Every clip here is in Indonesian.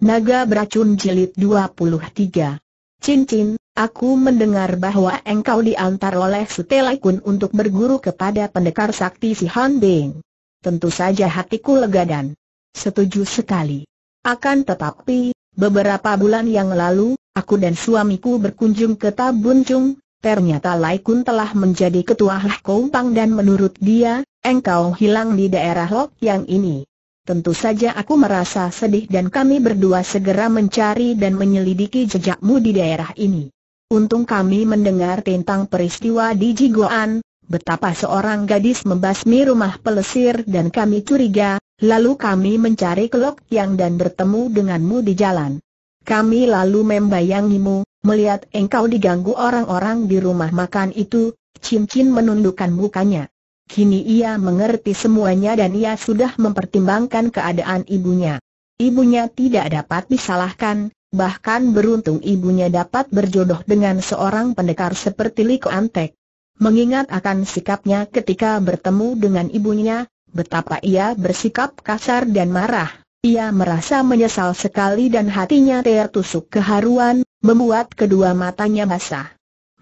Naga Beracun Jilid 23 Cincin, aku mendengar bahwa engkau diantar oleh Sutelai Kun untuk berguru kepada pendekar sakti si Han Bing. Tentu saja hatiku lega dan setuju sekali. Akan tetapi, beberapa bulan yang lalu, aku dan suamiku berkunjung ke Tabun Chung. ternyata Lai Kun telah menjadi ketua Lah Kompang dan menurut dia, engkau hilang di daerah Lok yang ini tentu saja aku merasa sedih dan kami berdua segera mencari dan menyelidiki jejakmu di daerah ini. Untung kami mendengar tentang peristiwa di Jigoan, betapa seorang gadis membasmi rumah pelesir dan kami curiga, lalu kami mencari Kelok Yang dan bertemu denganmu di jalan. Kami lalu membayangimu, melihat engkau diganggu orang-orang di rumah makan itu, cincin menundukkan mukanya. Kini ia mengerti semuanya dan ia sudah mempertimbangkan keadaan ibunya. Ibunya tidak dapat disalahkan, bahkan beruntung ibunya dapat berjodoh dengan seorang pendekar seperti Liko Antek. Mengingat akan sikapnya ketika bertemu dengan ibunya, betapa ia bersikap kasar dan marah. Ia merasa menyesal sekali dan hatinya tertusuk keharuan, membuat kedua matanya basah.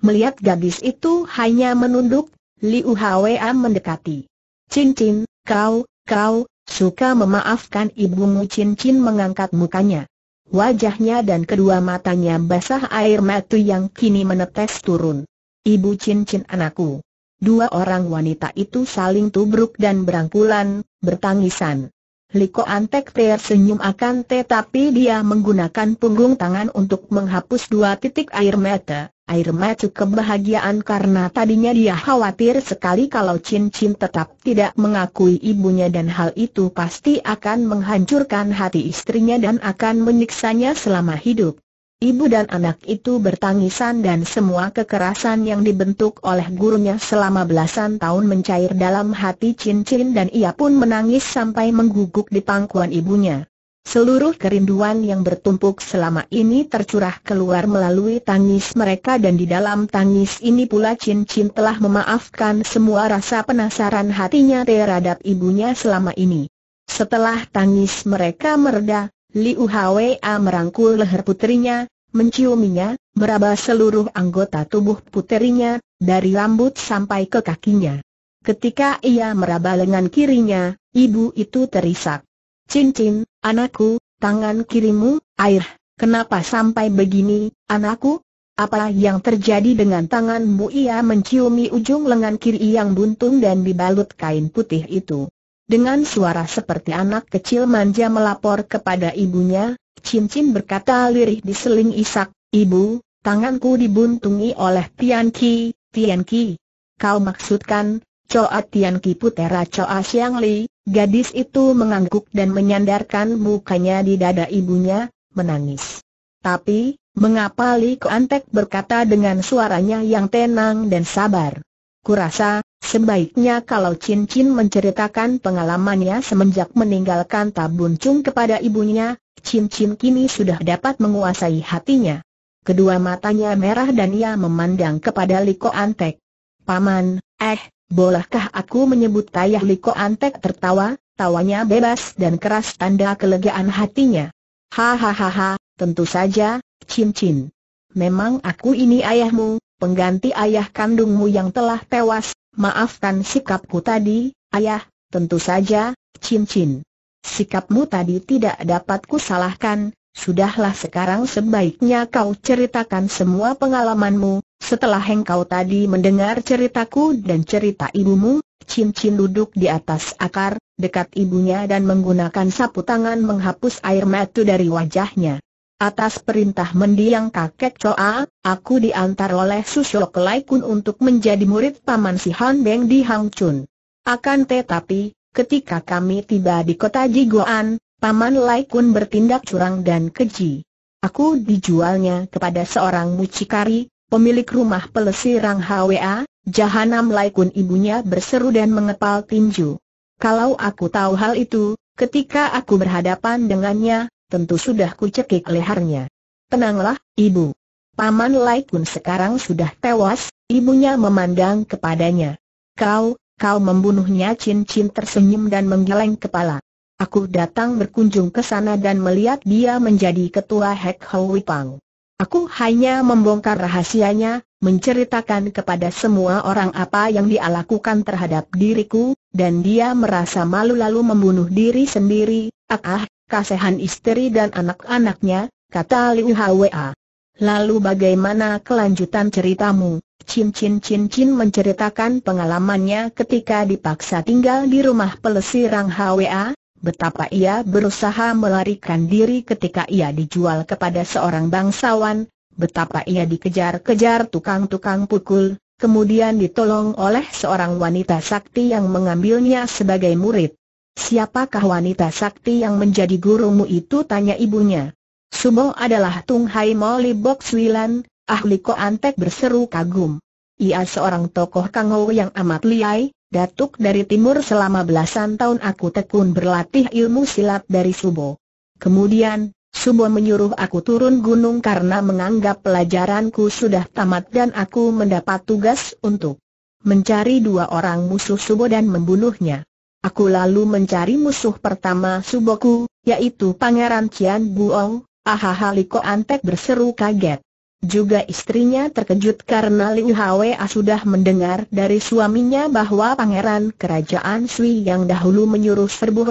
Melihat gadis itu hanya menunduk Liu Hwa mendekati. Cincin, kau, kau, suka memaafkan ibumu Cincin mengangkat mukanya. Wajahnya dan kedua matanya basah air mata yang kini menetes turun. Ibu Cincin anakku. Dua orang wanita itu saling tubruk dan berangkulan, bertangisan. Liko Antek senyum akan tetapi dia menggunakan punggung tangan untuk menghapus dua titik air mata air mata kebahagiaan karena tadinya dia khawatir sekali kalau Chin Chin tetap tidak mengakui ibunya dan hal itu pasti akan menghancurkan hati istrinya dan akan menyiksanya selama hidup. Ibu dan anak itu bertangisan dan semua kekerasan yang dibentuk oleh gurunya selama belasan tahun mencair dalam hati Chin Chin dan ia pun menangis sampai mengguguk di pangkuan ibunya. Seluruh kerinduan yang bertumpuk selama ini tercurah keluar melalui tangis mereka dan di dalam tangis ini pula Chin Chin telah memaafkan semua rasa penasaran hatinya terhadap ibunya selama ini. Setelah tangis mereka mereda, Liu Hwa merangkul leher putrinya, menciuminya, meraba seluruh anggota tubuh putrinya, dari rambut sampai ke kakinya. Ketika ia meraba lengan kirinya, ibu itu terisak. Cincin, anakku, tangan kirimu, air, kenapa sampai begini, anakku? Apa yang terjadi dengan tanganmu? Ia menciumi ujung lengan kiri yang buntung dan dibalut kain putih itu. Dengan suara seperti anak kecil manja melapor kepada ibunya, Cincin berkata lirih diseling isak, Ibu, tanganku dibuntungi oleh Tian Ki, Tian Ki. Kau maksudkan, Coa Tian Ki Putera Coa Siang Li, gadis itu mengangguk dan menyandarkan mukanya di dada ibunya, menangis. Tapi, mengapa Li Keantek berkata dengan suaranya yang tenang dan sabar? Kurasa, sebaiknya kalau Chin Chin menceritakan pengalamannya semenjak meninggalkan Tabun Chung kepada ibunya, Chin Chin kini sudah dapat menguasai hatinya. Kedua matanya merah dan ia memandang kepada Li Koantek. Paman, eh, Bolehkah aku menyebut Tayah Liko Antek tertawa, tawanya bebas dan keras tanda kelegaan hatinya. Hahaha, tentu saja, Cincin. Memang aku ini ayahmu, pengganti ayah kandungmu yang telah tewas, maafkan sikapku tadi, ayah, tentu saja, Cincin. Sikapmu tadi tidak dapat kusalahkan, sudahlah sekarang sebaiknya kau ceritakan semua pengalamanmu, setelah engkau tadi mendengar ceritaku dan cerita ibumu, cincin duduk di atas akar, dekat ibunya dan menggunakan sapu tangan menghapus air mata dari wajahnya. Atas perintah mendiang kakek Coa, aku diantar oleh Susyo Kelai Kun untuk menjadi murid Paman Si Han Beng di Hang Chun. Akan tetapi, ketika kami tiba di kota Jigoan, Paman Lai bertindak curang dan keji. Aku dijualnya kepada seorang mucikari, pemilik rumah pelesirang HWA, Jahanam Laikun ibunya berseru dan mengepal tinju. Kalau aku tahu hal itu, ketika aku berhadapan dengannya, tentu sudah kucekik lehernya. Tenanglah, ibu. Paman Laikun sekarang sudah tewas, ibunya memandang kepadanya. Kau, kau membunuhnya cincin tersenyum dan menggeleng kepala. Aku datang berkunjung ke sana dan melihat dia menjadi ketua Hek Hau Wipang. Aku hanya membongkar rahasianya, menceritakan kepada semua orang apa yang dia lakukan terhadap diriku, dan dia merasa malu lalu membunuh diri sendiri, ah, ah kasihan istri dan anak-anaknya, kata Liu Hwa. Lalu bagaimana kelanjutan ceritamu? Cin Cin Cin Cin menceritakan pengalamannya ketika dipaksa tinggal di rumah pelesirang Hwa, Betapa ia berusaha melarikan diri ketika ia dijual kepada seorang bangsawan, betapa ia dikejar-kejar tukang-tukang pukul, kemudian ditolong oleh seorang wanita sakti yang mengambilnya sebagai murid. Siapakah wanita sakti yang menjadi gurumu itu? tanya ibunya. Sumo adalah Tung Hai Moli Bok Swilan, ahli Koantek berseru kagum. Ia seorang tokoh kangau yang amat liai, Datuk dari timur selama belasan tahun aku tekun berlatih ilmu silat dari Subo. Kemudian, Subo menyuruh aku turun gunung karena menganggap pelajaranku sudah tamat dan aku mendapat tugas untuk mencari dua orang musuh Subo dan membunuhnya. Aku lalu mencari musuh pertama Suboku, yaitu Pangeran Cian Buong, Ahahaliko Antek berseru kaget. Juga istrinya terkejut karena Liu Hwa sudah mendengar dari suaminya bahwa pangeran kerajaan Sui yang dahulu menyuruh serbu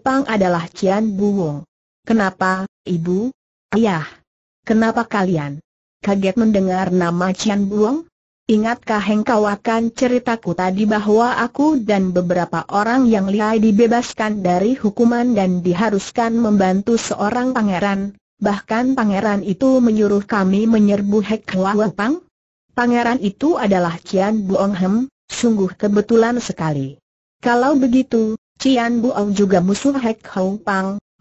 Pang adalah Cian Buwong. Kenapa, ibu? Ayah. Kenapa kalian? Kaget mendengar nama Cian Buwong? Ingatkah engkau akan ceritaku tadi bahwa aku dan beberapa orang yang lihai dibebaskan dari hukuman dan diharuskan membantu seorang pangeran, Bahkan pangeran itu menyuruh kami menyerbu Hek Hua Pangeran itu adalah Cian Buong Hem, sungguh kebetulan sekali. Kalau begitu, Cian Buong juga musuh Hek Hou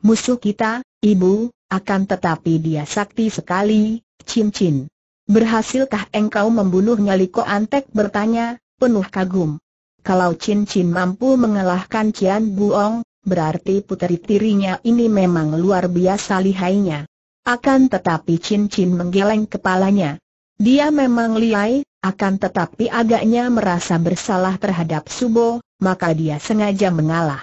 musuh kita, ibu, akan tetapi dia sakti sekali, cincin. Berhasilkah engkau membunuhnya Liko Antek bertanya, penuh kagum. Kalau cincin mampu mengalahkan Cian Buong, berarti puteri tirinya ini memang luar biasa lihainya. Akan tetapi cincin menggeleng kepalanya. Dia memang lihai, akan tetapi agaknya merasa bersalah terhadap Subo, maka dia sengaja mengalah.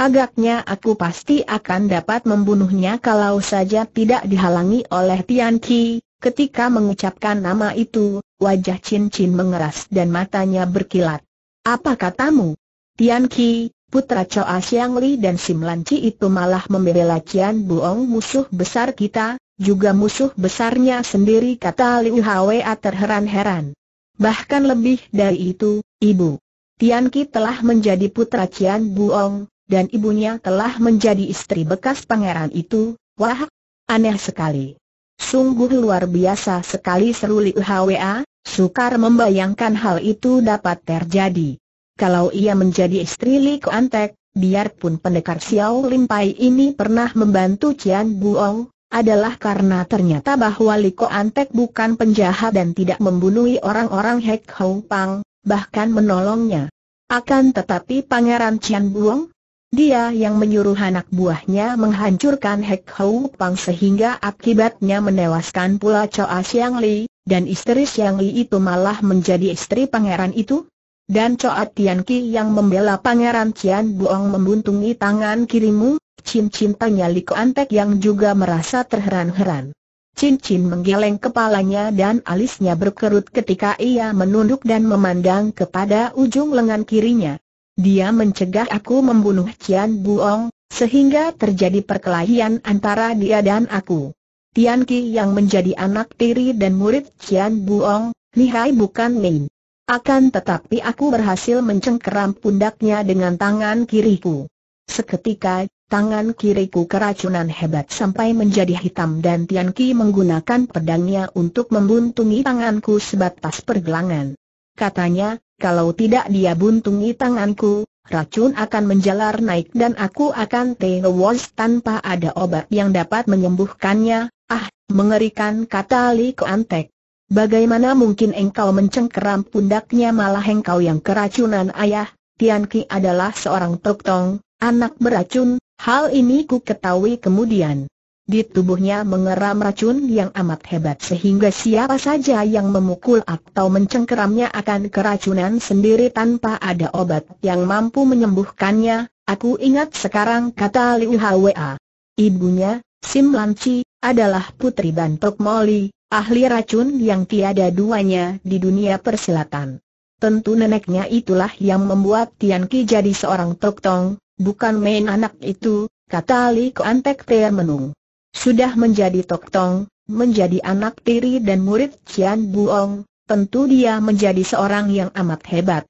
Agaknya aku pasti akan dapat membunuhnya kalau saja tidak dihalangi oleh Tian Ki. Ketika mengucapkan nama itu, wajah cincin mengeras dan matanya berkilat. Apa katamu? Tian Ki, putra Choa Siang Li dan Sim Lanci itu malah membela Cian Buong musuh besar kita, juga musuh besarnya sendiri kata Liu Hwa terheran-heran. Bahkan lebih dari itu, ibu. Tian Ki telah menjadi putra Cian Buong, dan ibunya telah menjadi istri bekas pangeran itu, wah, aneh sekali. Sungguh luar biasa sekali seru Liu Hwa, sukar membayangkan hal itu dapat terjadi kalau ia menjadi istri Li Antek, biarpun pendekar Xiao Lim ini pernah membantu Cian Buong, adalah karena ternyata bahwa Li Antek bukan penjahat dan tidak membunuh orang-orang Hek Hou Pang, bahkan menolongnya. Akan tetapi Pangeran Cian Buong, dia yang menyuruh anak buahnya menghancurkan Hek Hou Pang sehingga akibatnya menewaskan pula Choa Siang Li, dan istri Siang Li itu malah menjadi istri pangeran itu? dan Coat Tian Ki yang membela Pangeran Cian Buong membuntungi tangan kirimu, cincin tanya Kuan Antek yang juga merasa terheran-heran. Cincin menggeleng kepalanya dan alisnya berkerut ketika ia menunduk dan memandang kepada ujung lengan kirinya. Dia mencegah aku membunuh Cian Buong, sehingga terjadi perkelahian antara dia dan aku. Tian Ki yang menjadi anak tiri dan murid Cian Buong, lihai bukan main. Akan tetapi aku berhasil mencengkeram pundaknya dengan tangan kiriku. Seketika, tangan kiriku keracunan hebat sampai menjadi hitam dan Tian Ki menggunakan pedangnya untuk membuntungi tanganku sebatas pergelangan. Katanya, kalau tidak dia buntungi tanganku, racun akan menjalar naik dan aku akan tewas tanpa ada obat yang dapat menyembuhkannya. Ah, mengerikan kata Li Koantek. Bagaimana mungkin engkau mencengkeram pundaknya malah engkau yang keracunan ayah, Tian Ki adalah seorang tong anak beracun, hal ini ku ketahui kemudian. Di tubuhnya mengeram racun yang amat hebat sehingga siapa saja yang memukul atau mencengkeramnya akan keracunan sendiri tanpa ada obat yang mampu menyembuhkannya, aku ingat sekarang kata Liu Hwa. Ibunya, Sim Lanci, adalah putri Bantok Moli, ahli racun yang tiada duanya di dunia persilatan. Tentu neneknya itulah yang membuat Tian Ki jadi seorang toktong, bukan main anak itu, kata Li Kuan Tek menung. Sudah menjadi toktong, menjadi anak tiri dan murid Cian Buong, tentu dia menjadi seorang yang amat hebat.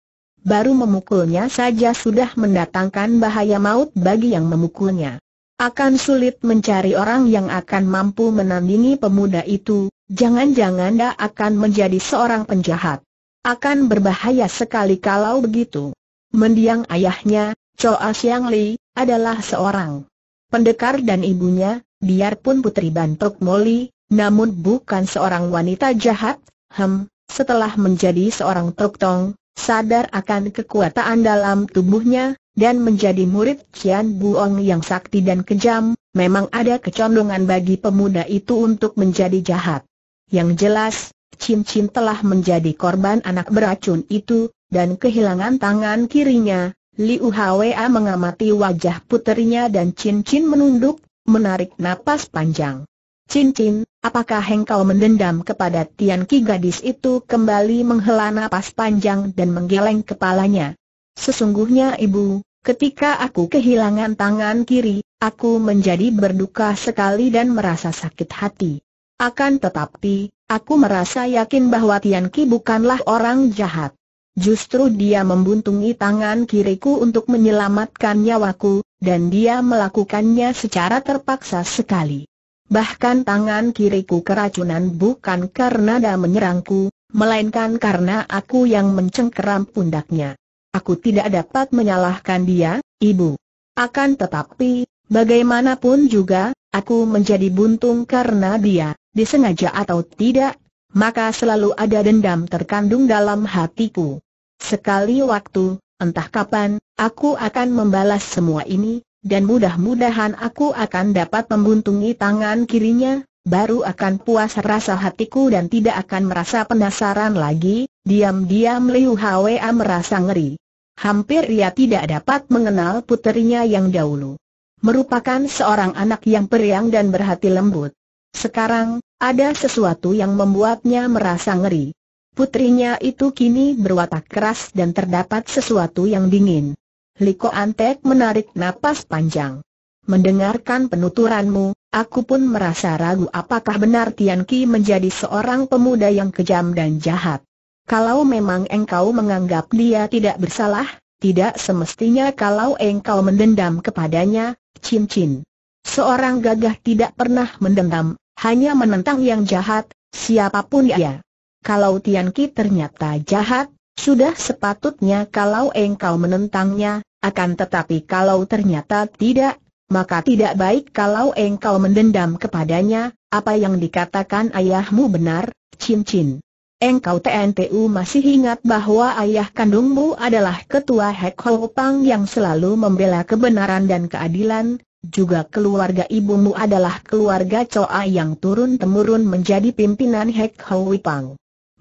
Baru memukulnya saja sudah mendatangkan bahaya maut bagi yang memukulnya. Akan sulit mencari orang yang akan mampu menandingi pemuda itu, Jangan-jangan dia akan menjadi seorang penjahat. Akan berbahaya sekali kalau begitu. Mendiang ayahnya, Choa Siang Li, adalah seorang pendekar dan ibunya, biarpun putri Bantok Moli, namun bukan seorang wanita jahat, hem, setelah menjadi seorang Tok Tong, sadar akan kekuatan dalam tubuhnya, dan menjadi murid Kian Buong yang sakti dan kejam, memang ada kecondongan bagi pemuda itu untuk menjadi jahat. Yang jelas, cincin telah menjadi korban anak beracun itu, dan kehilangan tangan kirinya, Liu Hwa mengamati wajah putrinya dan cincin menunduk, menarik napas panjang. Cincin, apakah engkau mendendam kepada Tian Ki gadis itu kembali menghela napas panjang dan menggeleng kepalanya? Sesungguhnya ibu, ketika aku kehilangan tangan kiri, aku menjadi berduka sekali dan merasa sakit hati. Akan tetapi, aku merasa yakin bahwa Tian Ki bukanlah orang jahat. Justru dia membuntungi tangan kiriku untuk menyelamatkan nyawaku, dan dia melakukannya secara terpaksa sekali. Bahkan tangan kiriku keracunan bukan karena dia menyerangku, melainkan karena aku yang mencengkeram pundaknya. Aku tidak dapat menyalahkan dia, ibu. Akan tetapi, bagaimanapun juga, Aku menjadi buntung karena dia, disengaja atau tidak, maka selalu ada dendam terkandung dalam hatiku. Sekali waktu, entah kapan, aku akan membalas semua ini, dan mudah-mudahan aku akan dapat membuntungi tangan kirinya, baru akan puas rasa hatiku dan tidak akan merasa penasaran lagi, diam-diam Liu Hwa merasa ngeri. Hampir ia tidak dapat mengenal puterinya yang dahulu merupakan seorang anak yang periang dan berhati lembut. Sekarang, ada sesuatu yang membuatnya merasa ngeri. Putrinya itu kini berwatak keras dan terdapat sesuatu yang dingin. Liko Antek menarik napas panjang. Mendengarkan penuturanmu, aku pun merasa ragu apakah benar Tian Ki menjadi seorang pemuda yang kejam dan jahat. Kalau memang engkau menganggap dia tidak bersalah, tidak semestinya kalau engkau mendendam kepadanya, cincin. Seorang gagah tidak pernah mendendam, hanya menentang yang jahat, siapapun dia. Kalau Tian Ki ternyata jahat, sudah sepatutnya kalau engkau menentangnya, akan tetapi kalau ternyata tidak, maka tidak baik kalau engkau mendendam kepadanya, apa yang dikatakan ayahmu benar, cincin engkau TNTU masih ingat bahwa ayah kandungmu adalah ketua Hek Ho yang selalu membela kebenaran dan keadilan, juga keluarga ibumu adalah keluarga Coa yang turun-temurun menjadi pimpinan Hek Ho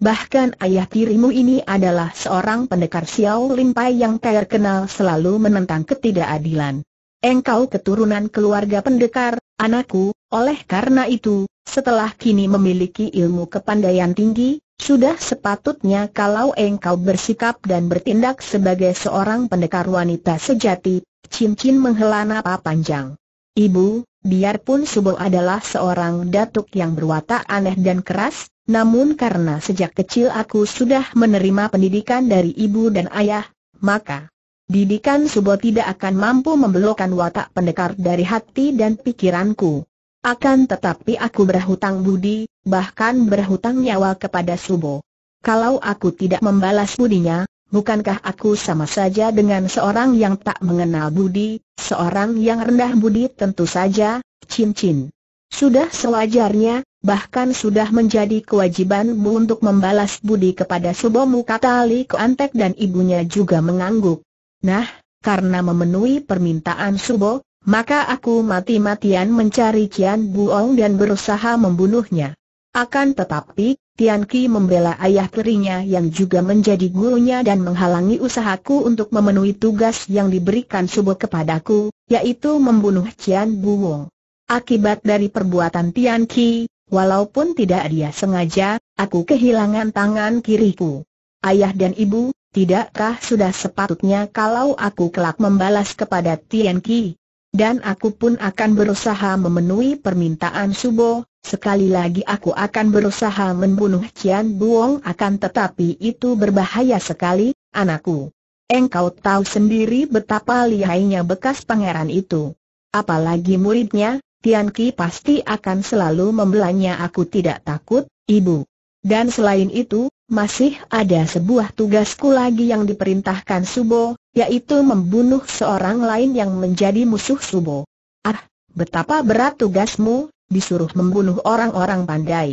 Bahkan ayah tirimu ini adalah seorang pendekar Xiao Limpai yang terkenal selalu menentang ketidakadilan. Engkau keturunan keluarga pendekar, anakku, oleh karena itu, setelah kini memiliki ilmu kepandaian tinggi, sudah sepatutnya kalau engkau bersikap dan bertindak sebagai seorang pendekar wanita sejati, cincin menghela napa panjang. Ibu, biarpun Subo adalah seorang datuk yang berwatak aneh dan keras, namun karena sejak kecil aku sudah menerima pendidikan dari ibu dan ayah, maka didikan Subo tidak akan mampu membelokkan watak pendekar dari hati dan pikiranku. Akan tetapi aku berhutang budi, bahkan berhutang nyawa kepada Subo. Kalau aku tidak membalas budinya, bukankah aku sama saja dengan seorang yang tak mengenal budi, seorang yang rendah budi tentu saja, cincin. Sudah sewajarnya, bahkan sudah menjadi kewajibanmu untuk membalas budi kepada Subomu kata Li Kuantek dan ibunya juga mengangguk. Nah, karena memenuhi permintaan Subo, maka aku mati-matian mencari Tian Buong dan berusaha membunuhnya. Akan tetapi, Tian Ki membela ayah tirinya yang juga menjadi gurunya dan menghalangi usahaku untuk memenuhi tugas yang diberikan subuh kepadaku, yaitu membunuh Tian Buong. Akibat dari perbuatan Tian Ki, walaupun tidak dia sengaja, aku kehilangan tangan kiriku. Ayah dan ibu, tidakkah sudah sepatutnya kalau aku kelak membalas kepada Tian Ki? Dan aku pun akan berusaha memenuhi permintaan Subo, sekali lagi aku akan berusaha membunuh Cian Buong akan tetapi itu berbahaya sekali, anakku. Engkau tahu sendiri betapa lihainya bekas pangeran itu. Apalagi muridnya, Tian Ki pasti akan selalu membelanya aku tidak takut, ibu. Dan selain itu, masih ada sebuah tugasku lagi yang diperintahkan Subo, yaitu membunuh seorang lain yang menjadi musuh Subo. Ah, betapa berat tugasmu, disuruh membunuh orang-orang pandai.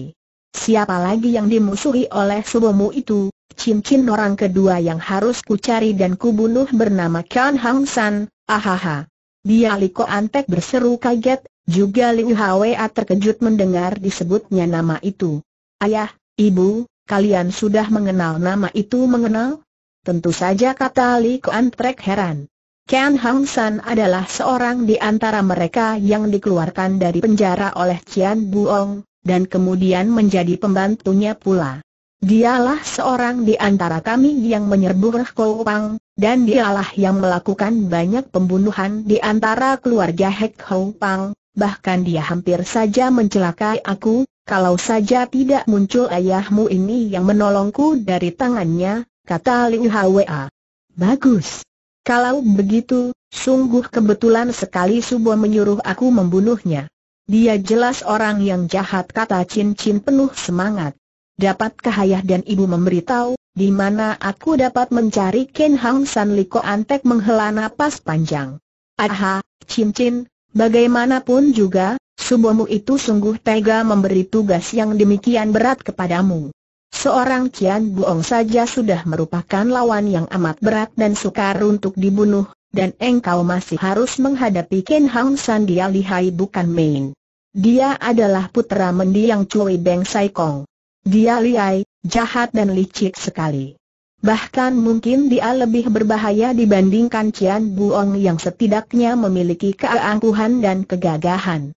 Siapa lagi yang dimusuhi oleh Subomu itu? Cincin orang kedua yang harus kucari dan kubunuh bernama Kan Hang San, ahaha. Dia Liko Antek berseru kaget, juga Liu Hwa terkejut mendengar disebutnya nama itu. Ayah, ibu, kalian sudah mengenal nama itu mengenal? Tentu saja kata Li Kuan Trek heran. Ken Hang San adalah seorang di antara mereka yang dikeluarkan dari penjara oleh Cian Buong, dan kemudian menjadi pembantunya pula. Dialah seorang di antara kami yang menyerbu Koh Pang, dan dialah yang melakukan banyak pembunuhan di antara keluarga Hek Hou Pang, bahkan dia hampir saja mencelakai aku, kalau saja tidak muncul ayahmu ini yang menolongku dari tangannya, kata Liu Hwa. Bagus. Kalau begitu, sungguh kebetulan sekali Subo menyuruh aku membunuhnya. Dia jelas orang yang jahat kata Chin Chin penuh semangat. Dapatkah ayah dan ibu memberitahu, di mana aku dapat mencari Ken Hang San Liko Antek menghela napas panjang. Aha, Chin Chin, bagaimanapun juga, Subomu itu sungguh tega memberi tugas yang demikian berat kepadamu. Seorang Kian Buong saja sudah merupakan lawan yang amat berat dan sukar untuk dibunuh, dan engkau masih harus menghadapi Ken Hang San dia lihai bukan main. Dia adalah putra mendiang Cui Beng Sai Kong. Dia lihai, jahat dan licik sekali. Bahkan mungkin dia lebih berbahaya dibandingkan Cian Buong yang setidaknya memiliki keangkuhan dan kegagahan.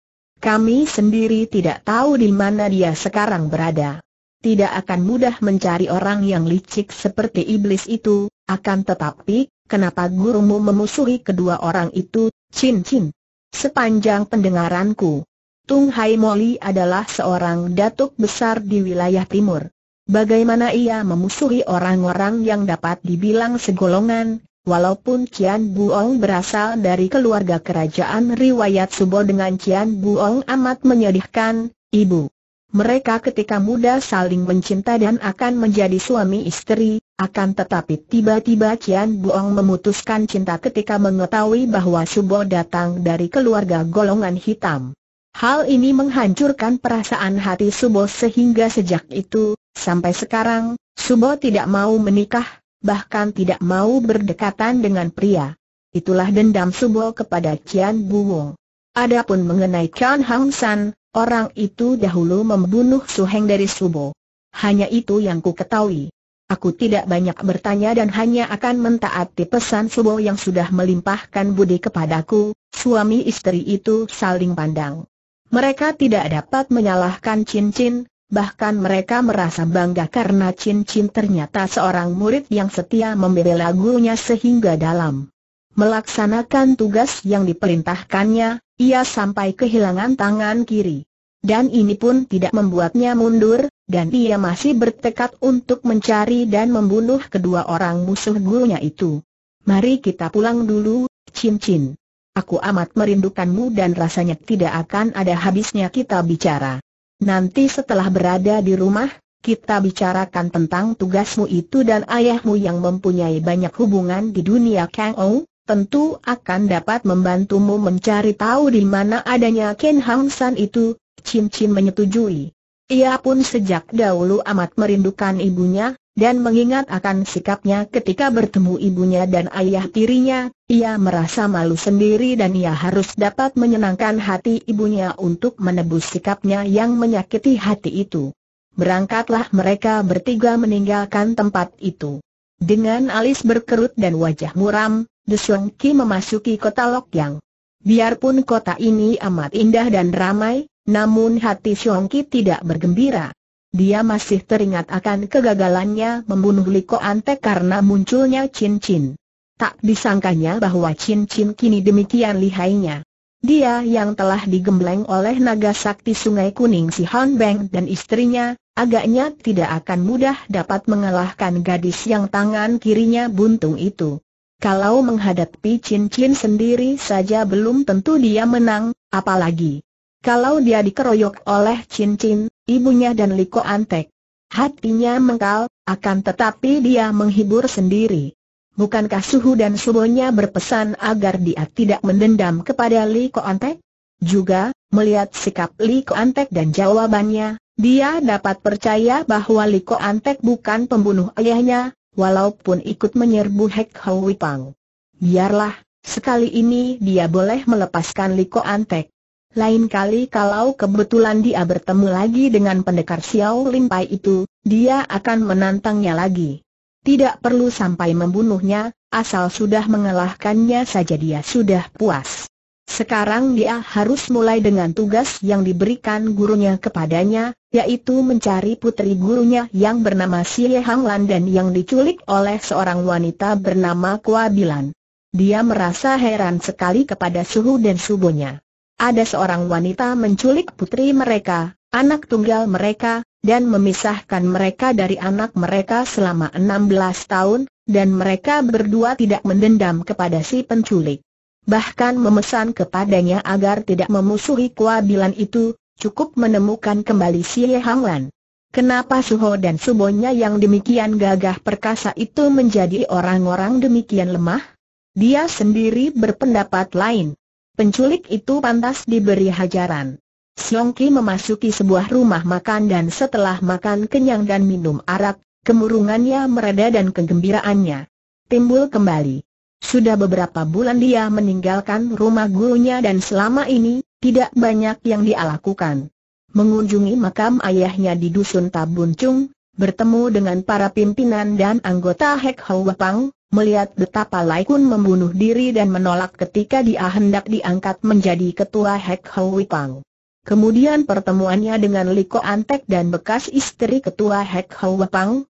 Kami sendiri tidak tahu di mana dia sekarang berada tidak akan mudah mencari orang yang licik seperti iblis itu, akan tetapi, kenapa gurumu memusuhi kedua orang itu, Chin Chin? Sepanjang pendengaranku, Tung Hai Moli adalah seorang datuk besar di wilayah timur. Bagaimana ia memusuhi orang-orang yang dapat dibilang segolongan, walaupun Cian Buong berasal dari keluarga kerajaan riwayat Subo dengan Cian Buong amat menyedihkan, ibu. Mereka ketika muda saling mencinta dan akan menjadi suami istri, akan tetapi tiba-tiba Kian Buong memutuskan cinta ketika mengetahui bahwa Subo datang dari keluarga golongan hitam. Hal ini menghancurkan perasaan hati Subo sehingga sejak itu, sampai sekarang, Subo tidak mau menikah, bahkan tidak mau berdekatan dengan pria. Itulah dendam Subo kepada Kian Buong. Adapun mengenai Kian Hang San, Orang itu dahulu membunuh Suheng dari Subo. Hanya itu yang ku ketahui. Aku tidak banyak bertanya dan hanya akan mentaati pesan Subo yang sudah melimpahkan budi kepadaku, suami istri itu saling pandang. Mereka tidak dapat menyalahkan cincin, bahkan mereka merasa bangga karena cincin ternyata seorang murid yang setia membela lagunya sehingga dalam melaksanakan tugas yang diperintahkannya, ia sampai kehilangan tangan kiri. Dan ini pun tidak membuatnya mundur, dan ia masih bertekad untuk mencari dan membunuh kedua orang musuh gurunya itu. Mari kita pulang dulu, cincin. Aku amat merindukanmu dan rasanya tidak akan ada habisnya kita bicara. Nanti setelah berada di rumah, kita bicarakan tentang tugasmu itu dan ayahmu yang mempunyai banyak hubungan di dunia Kang Ou, tentu akan dapat membantumu mencari tahu di mana adanya Ken Hang San itu, Chin Chin menyetujui. Ia pun sejak dahulu amat merindukan ibunya, dan mengingat akan sikapnya ketika bertemu ibunya dan ayah tirinya, ia merasa malu sendiri dan ia harus dapat menyenangkan hati ibunya untuk menebus sikapnya yang menyakiti hati itu. Berangkatlah mereka bertiga meninggalkan tempat itu. Dengan alis berkerut dan wajah muram, Desong Ki memasuki kota Yang. Biarpun kota ini amat indah dan ramai, namun hati Xiong Ki tidak bergembira. Dia masih teringat akan kegagalannya membunuh Liko Ante karena munculnya Chin Chin. Tak disangkanya bahwa Chin Chin kini demikian lihainya. Dia yang telah digembleng oleh naga sakti sungai kuning si Han Beng dan istrinya, agaknya tidak akan mudah dapat mengalahkan gadis yang tangan kirinya buntung itu. Kalau menghadapi cincin sendiri saja belum tentu dia menang, apalagi kalau dia dikeroyok oleh cincin, ibunya dan Liko Antek. Hatinya mengkal, akan tetapi dia menghibur sendiri. Bukankah suhu dan subonya berpesan agar dia tidak mendendam kepada Liko Antek? Juga, melihat sikap Liko Antek dan jawabannya, dia dapat percaya bahwa Liko Antek bukan pembunuh ayahnya, walaupun ikut menyerbu Hek Hau Wipang. Biarlah, sekali ini dia boleh melepaskan Liko Antek. Lain kali kalau kebetulan dia bertemu lagi dengan pendekar Xiao Limpai itu, dia akan menantangnya lagi. Tidak perlu sampai membunuhnya, asal sudah mengalahkannya saja dia sudah puas. Sekarang dia harus mulai dengan tugas yang diberikan gurunya kepadanya, yaitu mencari putri gurunya yang bernama Xie Hang dan yang diculik oleh seorang wanita bernama Kuabilan. Dia merasa heran sekali kepada Suhu dan subuhnya. Ada seorang wanita menculik putri mereka, anak tunggal mereka, dan memisahkan mereka dari anak mereka selama 16 tahun, dan mereka berdua tidak mendendam kepada si penculik bahkan memesan kepadanya agar tidak memusuhi kuabilan itu, cukup menemukan kembali si hanglan. Kenapa Suho dan Subonya yang demikian gagah perkasa itu menjadi orang-orang demikian lemah? Dia sendiri berpendapat lain. Penculik itu pantas diberi hajaran. Siong memasuki sebuah rumah makan dan setelah makan kenyang dan minum arak, kemurungannya mereda dan kegembiraannya timbul kembali. Sudah beberapa bulan dia meninggalkan rumah gurunya dan selama ini, tidak banyak yang dia lakukan. Mengunjungi makam ayahnya di Dusun Tabuncung, bertemu dengan para pimpinan dan anggota Hek melihat betapa Lai Kun membunuh diri dan menolak ketika dia hendak diangkat menjadi ketua Hek Kemudian pertemuannya dengan Liko Antek dan bekas istri ketua Hek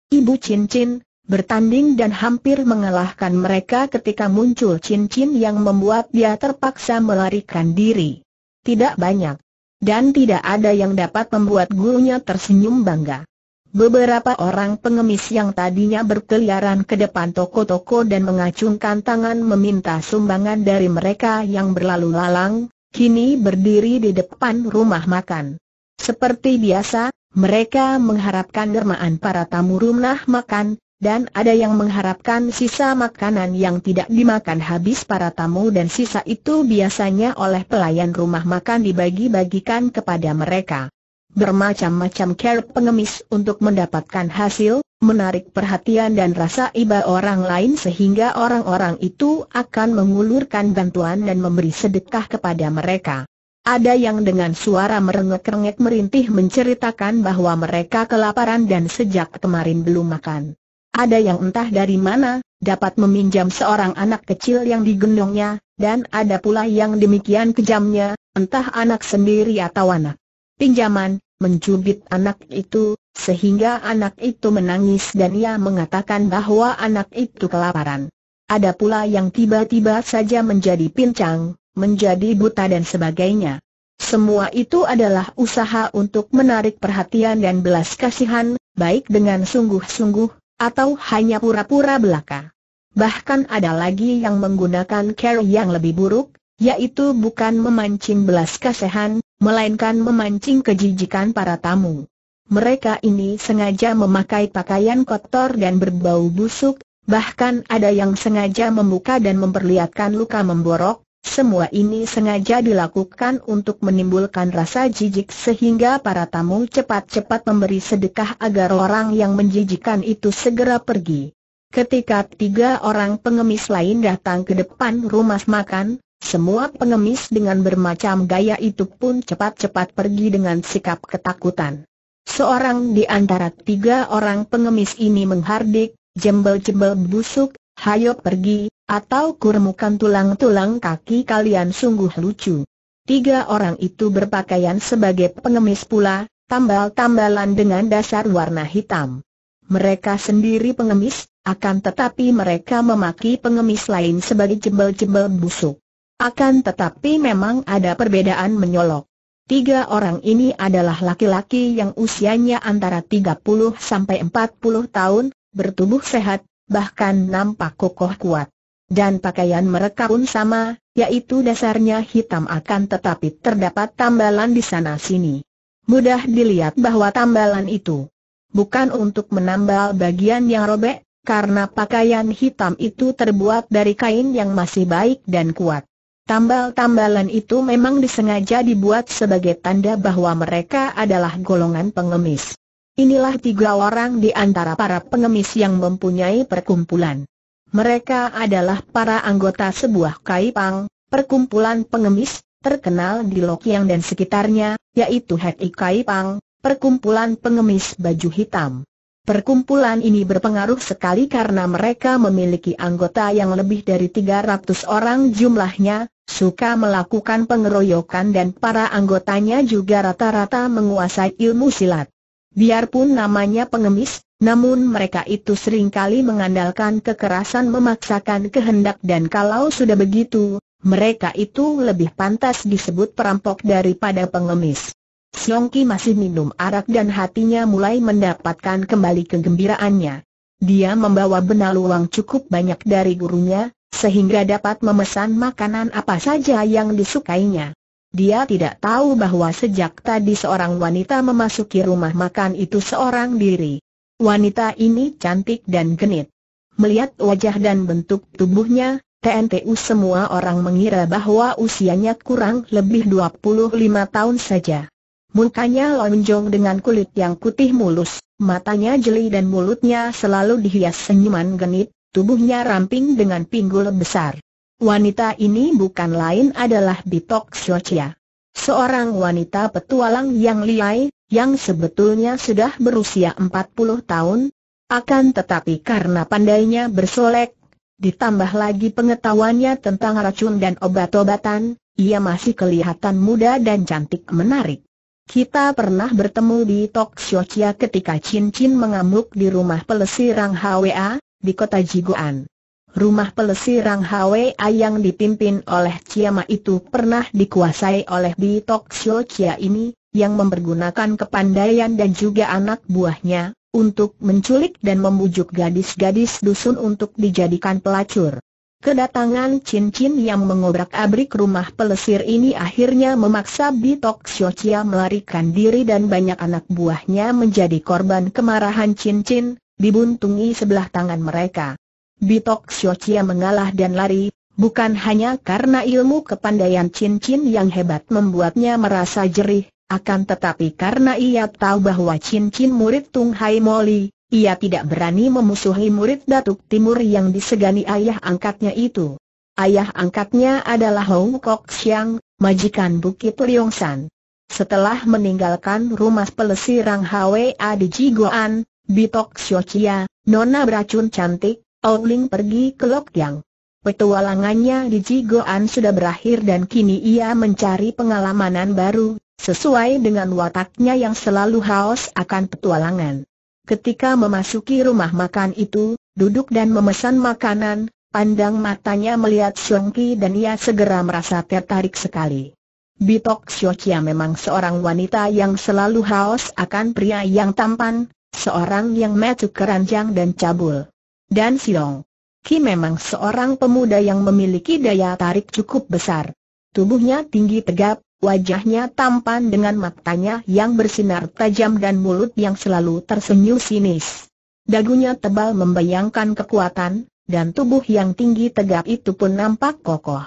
Ibu Cincin, bertanding dan hampir mengalahkan mereka ketika muncul cincin yang membuat dia terpaksa melarikan diri. Tidak banyak. Dan tidak ada yang dapat membuat gurunya tersenyum bangga. Beberapa orang pengemis yang tadinya berkeliaran ke depan toko-toko dan mengacungkan tangan meminta sumbangan dari mereka yang berlalu lalang, kini berdiri di depan rumah makan. Seperti biasa, mereka mengharapkan dermaan para tamu rumah makan, dan ada yang mengharapkan sisa makanan yang tidak dimakan habis para tamu dan sisa itu biasanya oleh pelayan rumah makan dibagi-bagikan kepada mereka. Bermacam-macam cara pengemis untuk mendapatkan hasil, menarik perhatian dan rasa iba orang lain sehingga orang-orang itu akan mengulurkan bantuan dan memberi sedekah kepada mereka. Ada yang dengan suara merengek-rengek merintih menceritakan bahwa mereka kelaparan dan sejak kemarin belum makan. Ada yang entah dari mana, dapat meminjam seorang anak kecil yang digendongnya, dan ada pula yang demikian kejamnya, entah anak sendiri atau anak pinjaman, mencubit anak itu, sehingga anak itu menangis dan ia mengatakan bahwa anak itu kelaparan. Ada pula yang tiba-tiba saja menjadi pincang, menjadi buta dan sebagainya. Semua itu adalah usaha untuk menarik perhatian dan belas kasihan, baik dengan sungguh-sungguh, atau hanya pura-pura belaka. Bahkan ada lagi yang menggunakan cara yang lebih buruk, yaitu bukan memancing belas kasihan, melainkan memancing kejijikan para tamu. Mereka ini sengaja memakai pakaian kotor dan berbau busuk, bahkan ada yang sengaja membuka dan memperlihatkan luka memborok, semua ini sengaja dilakukan untuk menimbulkan rasa jijik sehingga para tamu cepat-cepat memberi sedekah agar orang yang menjijikan itu segera pergi. Ketika tiga orang pengemis lain datang ke depan rumah makan, semua pengemis dengan bermacam gaya itu pun cepat-cepat pergi dengan sikap ketakutan. Seorang di antara tiga orang pengemis ini menghardik, jembel-jembel busuk, hayo pergi, atau kuremukan tulang-tulang kaki kalian sungguh lucu. Tiga orang itu berpakaian sebagai pengemis pula, tambal-tambalan dengan dasar warna hitam. Mereka sendiri pengemis, akan tetapi mereka memaki pengemis lain sebagai jebel-jebel busuk. Akan tetapi memang ada perbedaan menyolok. Tiga orang ini adalah laki-laki yang usianya antara 30 sampai 40 tahun, bertubuh sehat, bahkan nampak kokoh kuat. Dan pakaian mereka pun sama, yaitu dasarnya hitam akan tetapi terdapat tambalan di sana-sini. Mudah dilihat bahwa tambalan itu bukan untuk menambal bagian yang robek, karena pakaian hitam itu terbuat dari kain yang masih baik dan kuat. Tambal-tambalan itu memang disengaja dibuat sebagai tanda bahwa mereka adalah golongan pengemis. Inilah tiga orang di antara para pengemis yang mempunyai perkumpulan. Mereka adalah para anggota sebuah kaipang, perkumpulan pengemis, terkenal di Lokyang dan sekitarnya, yaitu Hei Kaipang, perkumpulan pengemis baju hitam. Perkumpulan ini berpengaruh sekali karena mereka memiliki anggota yang lebih dari 300 orang jumlahnya, suka melakukan pengeroyokan dan para anggotanya juga rata-rata menguasai ilmu silat. Biarpun namanya pengemis, namun mereka itu seringkali mengandalkan kekerasan memaksakan kehendak dan kalau sudah begitu, mereka itu lebih pantas disebut perampok daripada pengemis. Siongki masih minum arak dan hatinya mulai mendapatkan kembali kegembiraannya. Dia membawa benalu uang cukup banyak dari gurunya, sehingga dapat memesan makanan apa saja yang disukainya. Dia tidak tahu bahwa sejak tadi seorang wanita memasuki rumah makan itu seorang diri. Wanita ini cantik dan genit. Melihat wajah dan bentuk tubuhnya, TNTU semua orang mengira bahwa usianya kurang lebih 25 tahun saja. Mukanya lonjong dengan kulit yang putih mulus, matanya jeli dan mulutnya selalu dihias senyuman genit, tubuhnya ramping dengan pinggul besar. Wanita ini bukan lain adalah Bitok Shochia. Seorang wanita petualang yang liai, yang sebetulnya sudah berusia 40 tahun, akan tetapi karena pandainya bersolek, ditambah lagi pengetahuannya tentang racun dan obat-obatan, ia masih kelihatan muda dan cantik menarik. Kita pernah bertemu di Tok Shochia ketika Cincin mengamuk di rumah pelesirang HWA, di kota Jiguan rumah pelesirang Langhawe yang dipimpin oleh Ciamah itu pernah dikuasai oleh Di Tok Sio ini, yang mempergunakan kepandaian dan juga anak buahnya, untuk menculik dan membujuk gadis-gadis dusun untuk dijadikan pelacur. Kedatangan cincin yang mengobrak-abrik rumah pelesir ini akhirnya memaksa Bitok Chia melarikan diri dan banyak anak buahnya menjadi korban kemarahan cincin, dibuntungi sebelah tangan mereka. Bitok Xiochia mengalah dan lari, bukan hanya karena ilmu kepandaian cincin yang hebat membuatnya merasa jerih, akan tetapi karena ia tahu bahwa cincin murid Tung Hai Moli, ia tidak berani memusuhi murid Datuk Timur yang disegani ayah angkatnya itu. Ayah angkatnya adalah Hong Kok Siang, majikan Bukit San. Setelah meninggalkan rumah pelesirang HWA di Jigoan, Bitok Xiochia, nona beracun cantik, Auling pergi ke Lokyang. Petualangannya di Jigoan sudah berakhir dan kini ia mencari pengalaman baru, sesuai dengan wataknya yang selalu haus akan petualangan. Ketika memasuki rumah makan itu, duduk dan memesan makanan, pandang matanya melihat Xiongki dan ia segera merasa tertarik sekali. Bitok Xiochia memang seorang wanita yang selalu haus akan pria yang tampan, seorang yang metu keranjang dan cabul dan Siong. Ki memang seorang pemuda yang memiliki daya tarik cukup besar. Tubuhnya tinggi tegap, wajahnya tampan dengan matanya yang bersinar tajam dan mulut yang selalu tersenyum sinis. Dagunya tebal membayangkan kekuatan, dan tubuh yang tinggi tegap itu pun nampak kokoh.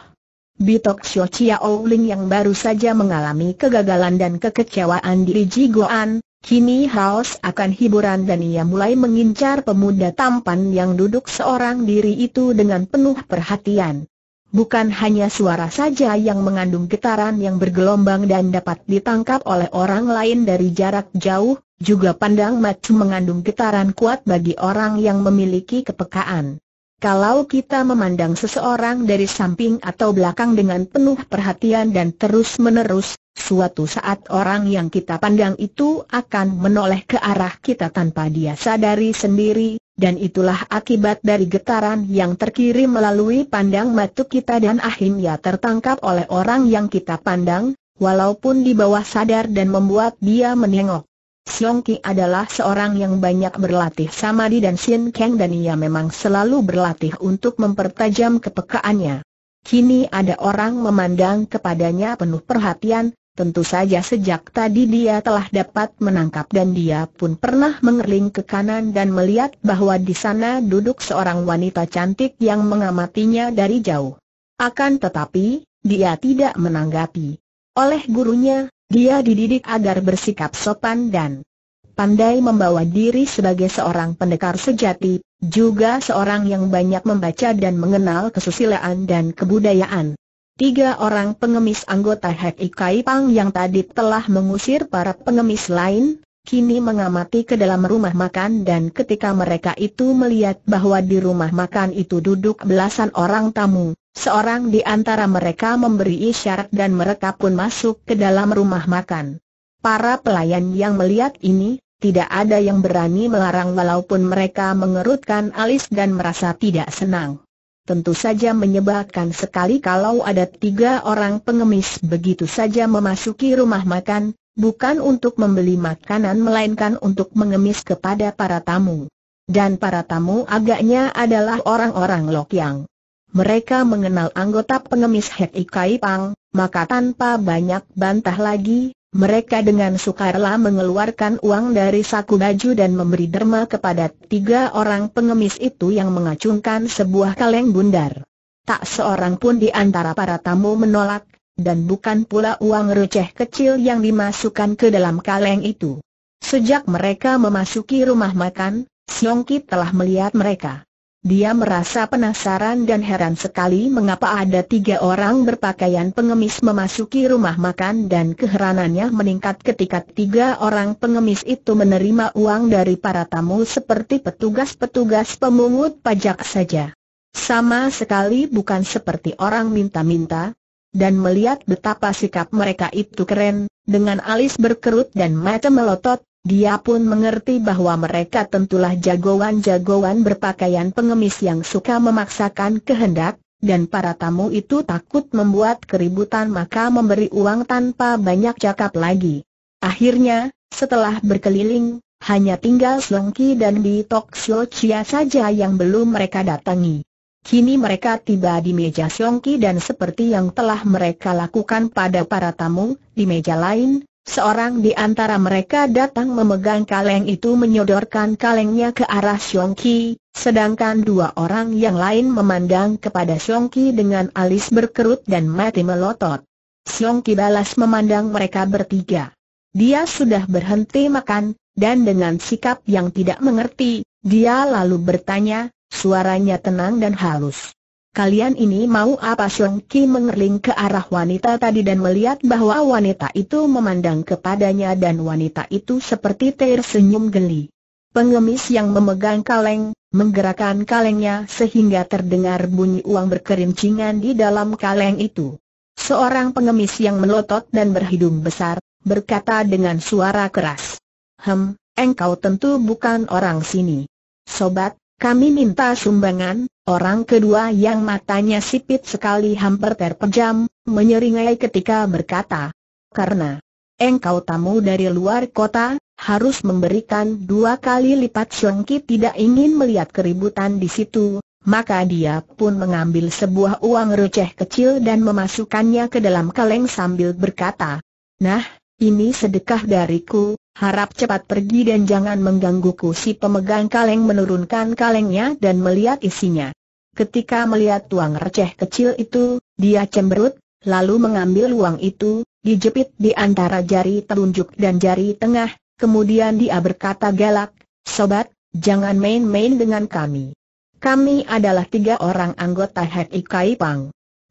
Bitok Xiao Chia Ouling yang baru saja mengalami kegagalan dan kekecewaan di Jigoan, Kini haus akan hiburan dan ia mulai mengincar pemuda tampan yang duduk seorang diri itu dengan penuh perhatian. Bukan hanya suara saja yang mengandung getaran yang bergelombang dan dapat ditangkap oleh orang lain dari jarak jauh, juga pandang mata mengandung getaran kuat bagi orang yang memiliki kepekaan. Kalau kita memandang seseorang dari samping atau belakang dengan penuh perhatian dan terus-menerus, suatu saat orang yang kita pandang itu akan menoleh ke arah kita tanpa dia sadari sendiri, dan itulah akibat dari getaran yang terkirim melalui pandang mata kita dan akhirnya tertangkap oleh orang yang kita pandang, walaupun di bawah sadar dan membuat dia menengok. Xiong Ki adalah seorang yang banyak berlatih samadi dan Sin Kang dan ia memang selalu berlatih untuk mempertajam kepekaannya. Kini ada orang memandang kepadanya penuh perhatian, tentu saja sejak tadi dia telah dapat menangkap dan dia pun pernah mengerling ke kanan dan melihat bahwa di sana duduk seorang wanita cantik yang mengamatinya dari jauh. Akan tetapi, dia tidak menanggapi. Oleh gurunya, dia dididik agar bersikap sopan dan pandai membawa diri sebagai seorang pendekar sejati, juga seorang yang banyak membaca dan mengenal kesusilaan dan kebudayaan. Tiga orang pengemis anggota Hek Ikai Pang yang tadi telah mengusir para pengemis lain, kini mengamati ke dalam rumah makan dan ketika mereka itu melihat bahwa di rumah makan itu duduk belasan orang tamu, Seorang di antara mereka memberi isyarat dan mereka pun masuk ke dalam rumah makan. Para pelayan yang melihat ini, tidak ada yang berani melarang walaupun mereka mengerutkan alis dan merasa tidak senang. Tentu saja menyebabkan sekali kalau ada tiga orang pengemis begitu saja memasuki rumah makan, bukan untuk membeli makanan melainkan untuk mengemis kepada para tamu. Dan para tamu agaknya adalah orang-orang yang. Mereka mengenal anggota pengemis Hei Kai Pang, maka tanpa banyak bantah lagi, mereka dengan sukarela mengeluarkan uang dari saku baju dan memberi derma kepada tiga orang pengemis itu yang mengacungkan sebuah kaleng bundar. Tak seorang pun di antara para tamu menolak, dan bukan pula uang receh kecil yang dimasukkan ke dalam kaleng itu. Sejak mereka memasuki rumah makan, Siongki telah melihat mereka. Dia merasa penasaran dan heran sekali mengapa ada tiga orang berpakaian pengemis memasuki rumah makan dan keheranannya meningkat ketika tiga orang pengemis itu menerima uang dari para tamu seperti petugas-petugas pemungut pajak saja. Sama sekali bukan seperti orang minta-minta, dan melihat betapa sikap mereka itu keren, dengan alis berkerut dan mata melotot, dia pun mengerti bahwa mereka tentulah jagoan-jagoan berpakaian pengemis yang suka memaksakan kehendak, dan para tamu itu takut membuat keributan maka memberi uang tanpa banyak cakap lagi. Akhirnya, setelah berkeliling, hanya tinggal Slongki dan di Tok Chia saja yang belum mereka datangi. Kini mereka tiba di meja Slongki dan seperti yang telah mereka lakukan pada para tamu, di meja lain, Seorang di antara mereka datang memegang kaleng itu menyodorkan kalengnya ke arah Xiong Ki, sedangkan dua orang yang lain memandang kepada Xiong Ki dengan alis berkerut dan mati melotot. Xiong Ki balas memandang mereka bertiga. Dia sudah berhenti makan, dan dengan sikap yang tidak mengerti, dia lalu bertanya, suaranya tenang dan halus kalian ini mau apa Song Ki mengerling ke arah wanita tadi dan melihat bahwa wanita itu memandang kepadanya dan wanita itu seperti tersenyum geli. Pengemis yang memegang kaleng, menggerakkan kalengnya sehingga terdengar bunyi uang berkerincingan di dalam kaleng itu. Seorang pengemis yang melotot dan berhidung besar, berkata dengan suara keras. Hem, engkau tentu bukan orang sini. Sobat, kami minta sumbangan, Orang kedua yang matanya sipit sekali hampir terpejam, menyeringai ketika berkata, karena engkau tamu dari luar kota, harus memberikan dua kali lipat Xiongki tidak ingin melihat keributan di situ, maka dia pun mengambil sebuah uang receh kecil dan memasukkannya ke dalam kaleng sambil berkata, Nah, ini sedekah dariku, harap cepat pergi dan jangan menggangguku si pemegang kaleng menurunkan kalengnya dan melihat isinya. Ketika melihat tuang receh kecil itu, dia cemberut, lalu mengambil uang itu, dijepit di antara jari telunjuk dan jari tengah, kemudian dia berkata galak, Sobat, jangan main-main dengan kami. Kami adalah tiga orang anggota Hek Ikai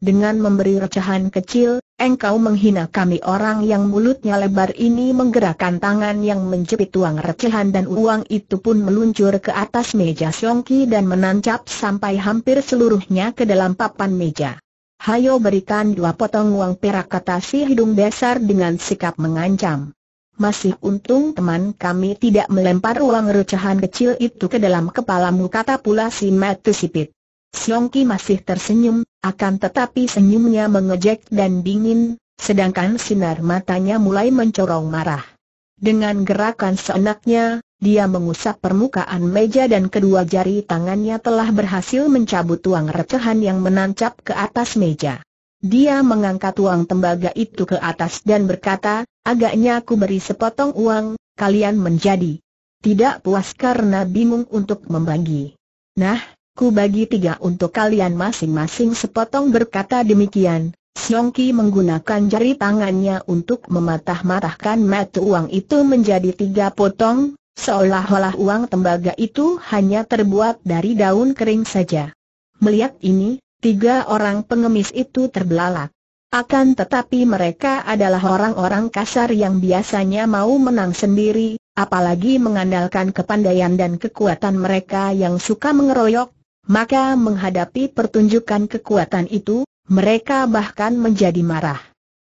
dengan memberi recahan kecil, engkau menghina kami orang yang mulutnya lebar ini menggerakkan tangan yang menjepit uang recahan dan uang itu pun meluncur ke atas meja Siongki dan menancap sampai hampir seluruhnya ke dalam papan meja. Hayo berikan dua potong uang perak kata si hidung besar dengan sikap mengancam. Masih untung teman kami tidak melempar uang recahan kecil itu ke dalam kepalamu kata pula si matu Sipit. Siongki masih tersenyum, akan tetapi senyumnya mengejek dan dingin, sedangkan sinar matanya mulai mencorong marah. Dengan gerakan seenaknya, dia mengusap permukaan meja dan kedua jari tangannya telah berhasil mencabut tuang recehan yang menancap ke atas meja. Dia mengangkat uang tembaga itu ke atas dan berkata, agaknya aku beri sepotong uang, kalian menjadi tidak puas karena bingung untuk membagi. Nah, Aku bagi tiga untuk kalian masing-masing sepotong berkata demikian. Siong Ki menggunakan jari tangannya untuk mematah-matahkan mata uang itu menjadi tiga potong, seolah-olah uang tembaga itu hanya terbuat dari daun kering saja. Melihat ini, tiga orang pengemis itu terbelalak. Akan tetapi mereka adalah orang-orang kasar yang biasanya mau menang sendiri, apalagi mengandalkan kepandaian dan kekuatan mereka yang suka mengeroyok, maka menghadapi pertunjukan kekuatan itu, mereka bahkan menjadi marah.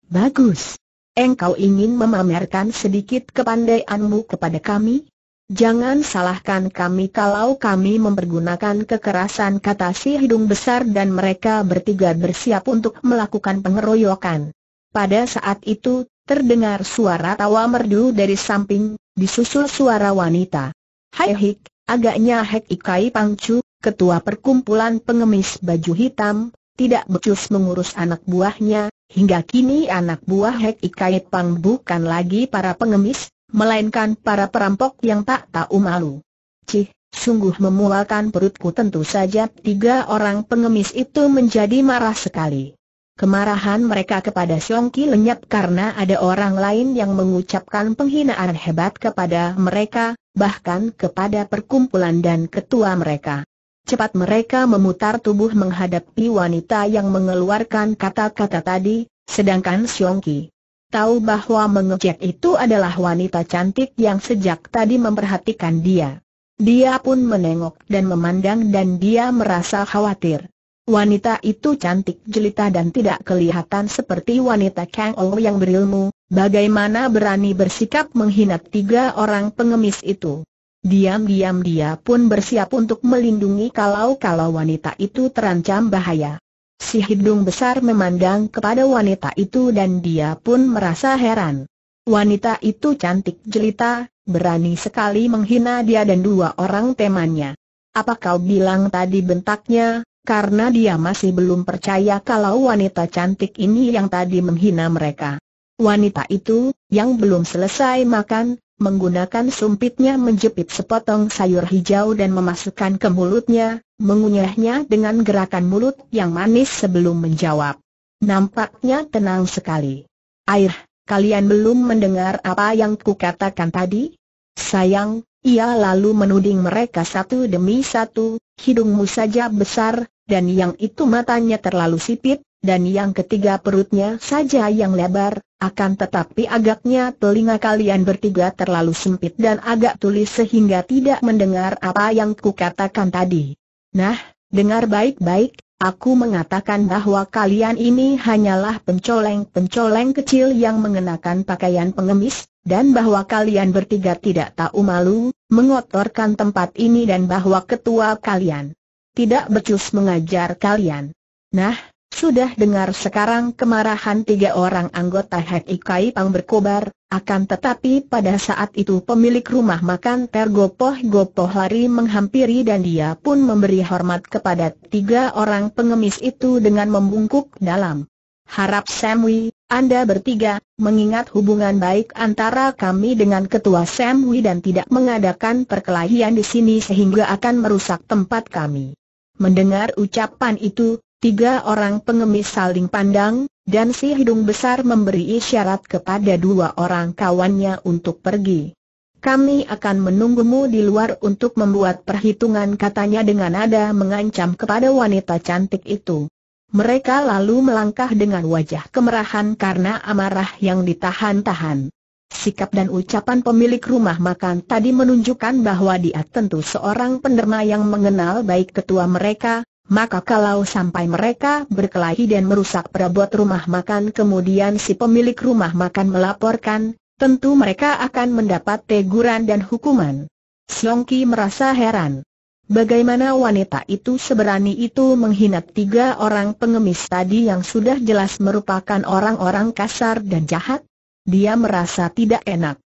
Bagus. Engkau ingin memamerkan sedikit kepandaianmu kepada kami? Jangan salahkan kami kalau kami mempergunakan kekerasan kata si hidung besar dan mereka bertiga bersiap untuk melakukan pengeroyokan. Pada saat itu, terdengar suara tawa merdu dari samping, disusul suara wanita. Hai Hik, agaknya Hek Ikai Pangcu, ketua perkumpulan pengemis baju hitam, tidak becus mengurus anak buahnya, hingga kini anak buah Hek Ikai Pang bukan lagi para pengemis, melainkan para perampok yang tak tahu malu. Cih, sungguh memualkan perutku tentu saja tiga orang pengemis itu menjadi marah sekali. Kemarahan mereka kepada Ki lenyap karena ada orang lain yang mengucapkan penghinaan hebat kepada mereka, bahkan kepada perkumpulan dan ketua mereka. Cepat mereka memutar tubuh menghadapi wanita yang mengeluarkan kata-kata tadi, sedangkan Xiongki tahu bahwa mengejek itu adalah wanita cantik yang sejak tadi memperhatikan dia. Dia pun menengok dan memandang dan dia merasa khawatir. Wanita itu cantik jelita dan tidak kelihatan seperti wanita Kang Ou yang berilmu, bagaimana berani bersikap menghina tiga orang pengemis itu. Diam-diam dia pun bersiap untuk melindungi kalau-kalau wanita itu terancam bahaya. Si hidung besar memandang kepada wanita itu dan dia pun merasa heran. Wanita itu cantik jelita, berani sekali menghina dia dan dua orang temannya. Apa kau bilang tadi bentaknya, karena dia masih belum percaya kalau wanita cantik ini yang tadi menghina mereka. Wanita itu, yang belum selesai makan, menggunakan sumpitnya menjepit sepotong sayur hijau dan memasukkan ke mulutnya, mengunyahnya dengan gerakan mulut yang manis sebelum menjawab. Nampaknya tenang sekali. Air, kalian belum mendengar apa yang kukatakan tadi? Sayang, ia lalu menuding mereka satu demi satu, hidungmu saja besar, dan yang itu matanya terlalu sipit, dan yang ketiga perutnya saja yang lebar, akan tetapi agaknya telinga kalian bertiga terlalu sempit dan agak tulis sehingga tidak mendengar apa yang kukatakan tadi. Nah, dengar baik-baik, aku mengatakan bahwa kalian ini hanyalah pencoleng-pencoleng kecil yang mengenakan pakaian pengemis, dan bahwa kalian bertiga tidak tahu malu, mengotorkan tempat ini dan bahwa ketua kalian tidak becus mengajar kalian. Nah, sudah dengar sekarang kemarahan tiga orang anggota Hek Ikai Pang berkobar, akan tetapi pada saat itu pemilik rumah makan tergopoh-gopoh lari menghampiri dan dia pun memberi hormat kepada tiga orang pengemis itu dengan membungkuk dalam. Harap Samui, Anda bertiga, mengingat hubungan baik antara kami dengan Ketua Samui dan tidak mengadakan perkelahian di sini sehingga akan merusak tempat kami. Mendengar ucapan itu, Tiga orang pengemis saling pandang, dan si hidung besar memberi isyarat kepada dua orang kawannya untuk pergi. Kami akan menunggumu di luar untuk membuat perhitungan katanya dengan nada mengancam kepada wanita cantik itu. Mereka lalu melangkah dengan wajah kemerahan karena amarah yang ditahan-tahan. Sikap dan ucapan pemilik rumah makan tadi menunjukkan bahwa dia tentu seorang penderma yang mengenal baik ketua mereka, maka kalau sampai mereka berkelahi dan merusak perabot rumah makan kemudian si pemilik rumah makan melaporkan, tentu mereka akan mendapat teguran dan hukuman. Siongki merasa heran. Bagaimana wanita itu seberani itu menghina tiga orang pengemis tadi yang sudah jelas merupakan orang-orang kasar dan jahat? Dia merasa tidak enak.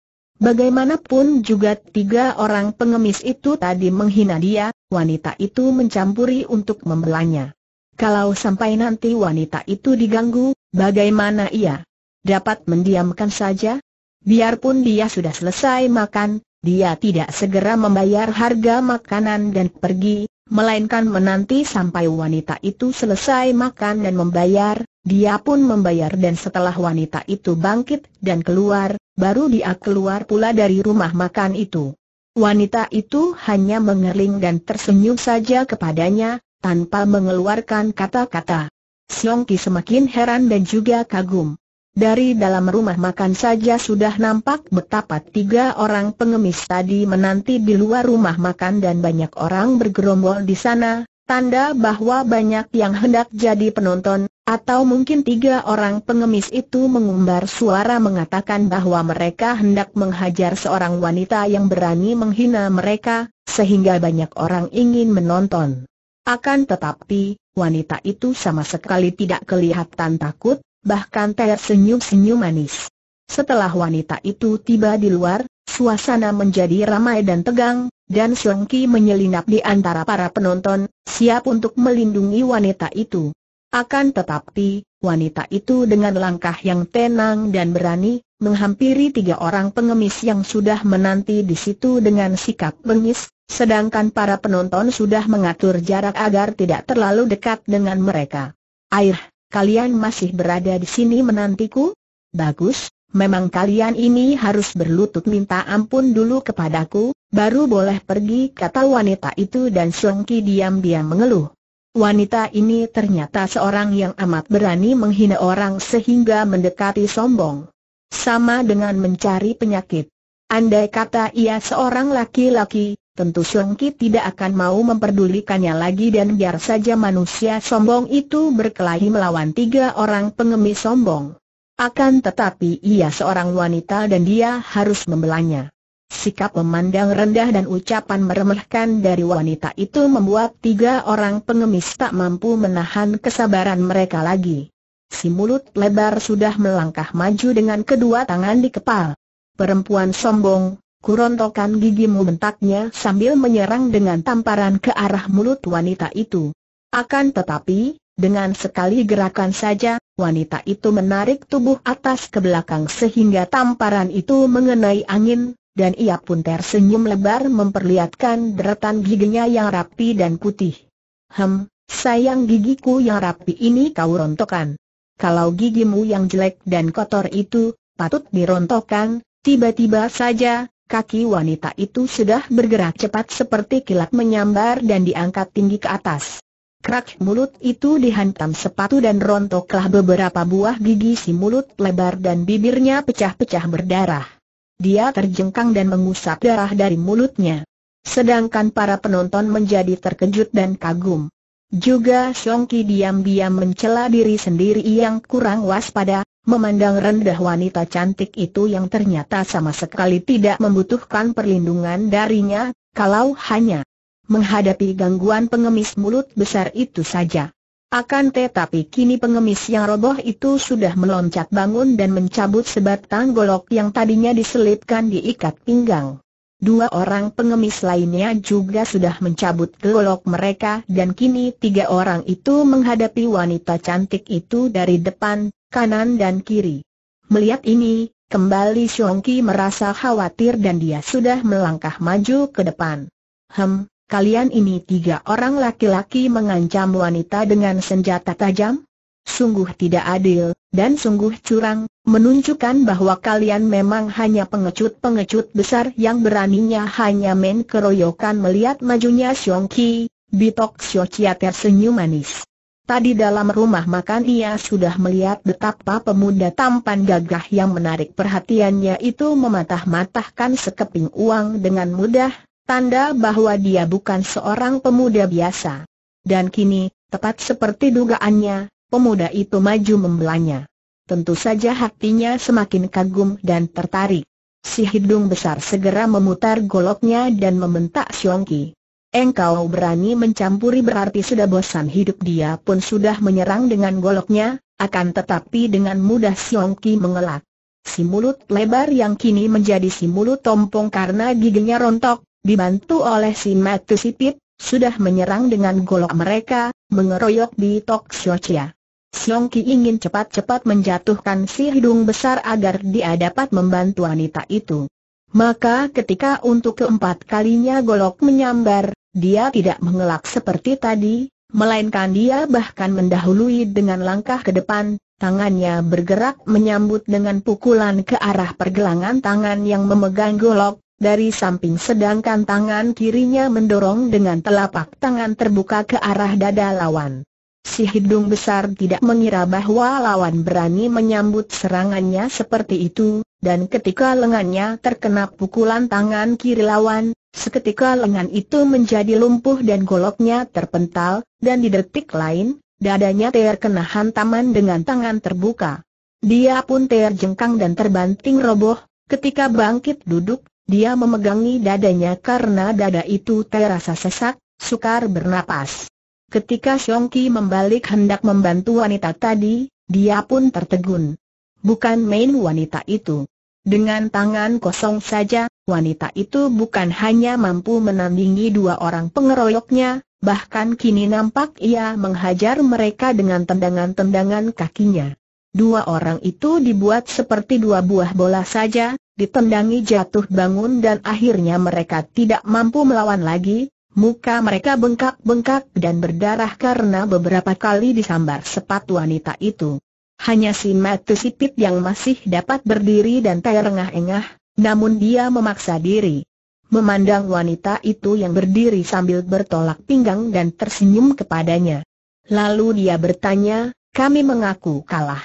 Bagaimanapun juga tiga orang pengemis itu tadi menghina dia, wanita itu mencampuri untuk membelanya. Kalau sampai nanti wanita itu diganggu, bagaimana ia? Dapat mendiamkan saja? Biarpun dia sudah selesai makan, dia tidak segera membayar harga makanan dan pergi, melainkan menanti sampai wanita itu selesai makan dan membayar, dia pun membayar dan setelah wanita itu bangkit dan keluar, baru dia keluar pula dari rumah makan itu. Wanita itu hanya mengerling dan tersenyum saja kepadanya, tanpa mengeluarkan kata-kata. Siongki semakin heran dan juga kagum. Dari dalam rumah makan saja sudah nampak betapa tiga orang pengemis tadi menanti di luar rumah makan dan banyak orang bergerombol di sana, tanda bahwa banyak yang hendak jadi penonton, atau mungkin tiga orang pengemis itu mengumbar suara mengatakan bahwa mereka hendak menghajar seorang wanita yang berani menghina mereka, sehingga banyak orang ingin menonton. Akan tetapi, wanita itu sama sekali tidak kelihatan takut, bahkan tersenyum-senyum manis. Setelah wanita itu tiba di luar, suasana menjadi ramai dan tegang, dan Siong Ki menyelinap di antara para penonton, siap untuk melindungi wanita itu. Akan tetapi, wanita itu dengan langkah yang tenang dan berani, menghampiri tiga orang pengemis yang sudah menanti di situ dengan sikap bengis, sedangkan para penonton sudah mengatur jarak agar tidak terlalu dekat dengan mereka. Air, kalian masih berada di sini menantiku? Bagus, memang kalian ini harus berlutut minta ampun dulu kepadaku, baru boleh pergi kata wanita itu dan Songki diam-diam mengeluh. Wanita ini ternyata seorang yang amat berani menghina orang sehingga mendekati sombong. Sama dengan mencari penyakit. Andai kata ia seorang laki-laki, tentu Xiong Ki tidak akan mau memperdulikannya lagi dan biar saja manusia sombong itu berkelahi melawan tiga orang pengemis sombong. Akan tetapi ia seorang wanita dan dia harus membelanya. Sikap memandang rendah dan ucapan meremehkan dari wanita itu membuat tiga orang pengemis tak mampu menahan kesabaran mereka lagi. Si mulut lebar sudah melangkah maju dengan kedua tangan di kepal. Perempuan sombong, Kurontokan gigimu bentaknya sambil menyerang dengan tamparan ke arah mulut wanita itu. Akan tetapi, dengan sekali gerakan saja, wanita itu menarik tubuh atas ke belakang sehingga tamparan itu mengenai angin, dan ia pun tersenyum lebar memperlihatkan deretan giginya yang rapi dan putih. Hem, sayang gigiku yang rapi ini kau rontokan. Kalau gigimu yang jelek dan kotor itu, patut dirontokkan, tiba-tiba saja, Kaki wanita itu sudah bergerak cepat seperti kilat menyambar dan diangkat tinggi ke atas. Krak mulut itu dihantam sepatu dan rontoklah beberapa buah gigi si mulut lebar dan bibirnya pecah-pecah berdarah. Dia terjengkang dan mengusap darah dari mulutnya. Sedangkan para penonton menjadi terkejut dan kagum. Juga Songki diam-diam mencela diri sendiri yang kurang waspada, memandang rendah wanita cantik itu yang ternyata sama sekali tidak membutuhkan perlindungan darinya, kalau hanya menghadapi gangguan pengemis mulut besar itu saja. Akan tetapi kini pengemis yang roboh itu sudah meloncat bangun dan mencabut sebatang golok yang tadinya diselipkan diikat pinggang. Dua orang pengemis lainnya juga sudah mencabut golok mereka dan kini tiga orang itu menghadapi wanita cantik itu dari depan, kanan dan kiri. Melihat ini, kembali Xiongki merasa khawatir dan dia sudah melangkah maju ke depan. Hem, kalian ini tiga orang laki-laki mengancam wanita dengan senjata tajam? sungguh tidak adil, dan sungguh curang, menunjukkan bahwa kalian memang hanya pengecut-pengecut besar yang beraninya hanya main keroyokan melihat majunya Xiong Ki, Bitok Xio Chia tersenyum manis. Tadi dalam rumah makan ia sudah melihat betapa pemuda tampan gagah yang menarik perhatiannya itu mematah-matahkan sekeping uang dengan mudah, tanda bahwa dia bukan seorang pemuda biasa. Dan kini, tepat seperti dugaannya, pemuda itu maju membelanya. Tentu saja hatinya semakin kagum dan tertarik. Si hidung besar segera memutar goloknya dan membentak Xiongki. Engkau berani mencampuri berarti sudah bosan hidup dia pun sudah menyerang dengan goloknya, akan tetapi dengan mudah Xiongki mengelak. Si mulut lebar yang kini menjadi si mulut tompong karena giginya rontok, dibantu oleh si matu sipit, sudah menyerang dengan golok mereka, mengeroyok di Tok Siochia. Siong Ki ingin cepat-cepat menjatuhkan si hidung besar agar dia dapat membantu wanita itu. Maka ketika untuk keempat kalinya golok menyambar, dia tidak mengelak seperti tadi, melainkan dia bahkan mendahului dengan langkah ke depan, tangannya bergerak menyambut dengan pukulan ke arah pergelangan tangan yang memegang golok, dari samping sedangkan tangan kirinya mendorong dengan telapak tangan terbuka ke arah dada lawan. Si hidung besar tidak mengira bahwa lawan berani menyambut serangannya seperti itu, dan ketika lengannya terkena pukulan tangan kiri lawan, seketika lengan itu menjadi lumpuh dan goloknya terpental, dan di detik lain, dadanya terkena hantaman dengan tangan terbuka. Dia pun terjengkang dan terbanting roboh, ketika bangkit duduk, dia memegangi dadanya karena dada itu terasa sesak, sukar bernapas. Ketika Qi membalik hendak membantu wanita tadi, dia pun tertegun. Bukan main wanita itu. Dengan tangan kosong saja, wanita itu bukan hanya mampu menandingi dua orang pengeroyoknya, bahkan kini nampak ia menghajar mereka dengan tendangan-tendangan kakinya. Dua orang itu dibuat seperti dua buah bola saja, ditendangi jatuh bangun dan akhirnya mereka tidak mampu melawan lagi, Muka mereka bengkak-bengkak dan berdarah karena beberapa kali disambar sepatu wanita itu. Hanya si Matu Sipit yang masih dapat berdiri dan terengah-engah, namun dia memaksa diri. Memandang wanita itu yang berdiri sambil bertolak pinggang dan tersenyum kepadanya. Lalu dia bertanya, kami mengaku kalah.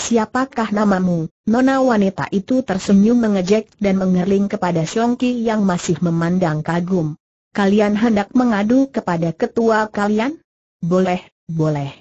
Siapakah namamu? Nona wanita itu tersenyum mengejek dan mengerling kepada Songki yang masih memandang kagum kalian hendak mengadu kepada ketua kalian? Boleh, boleh.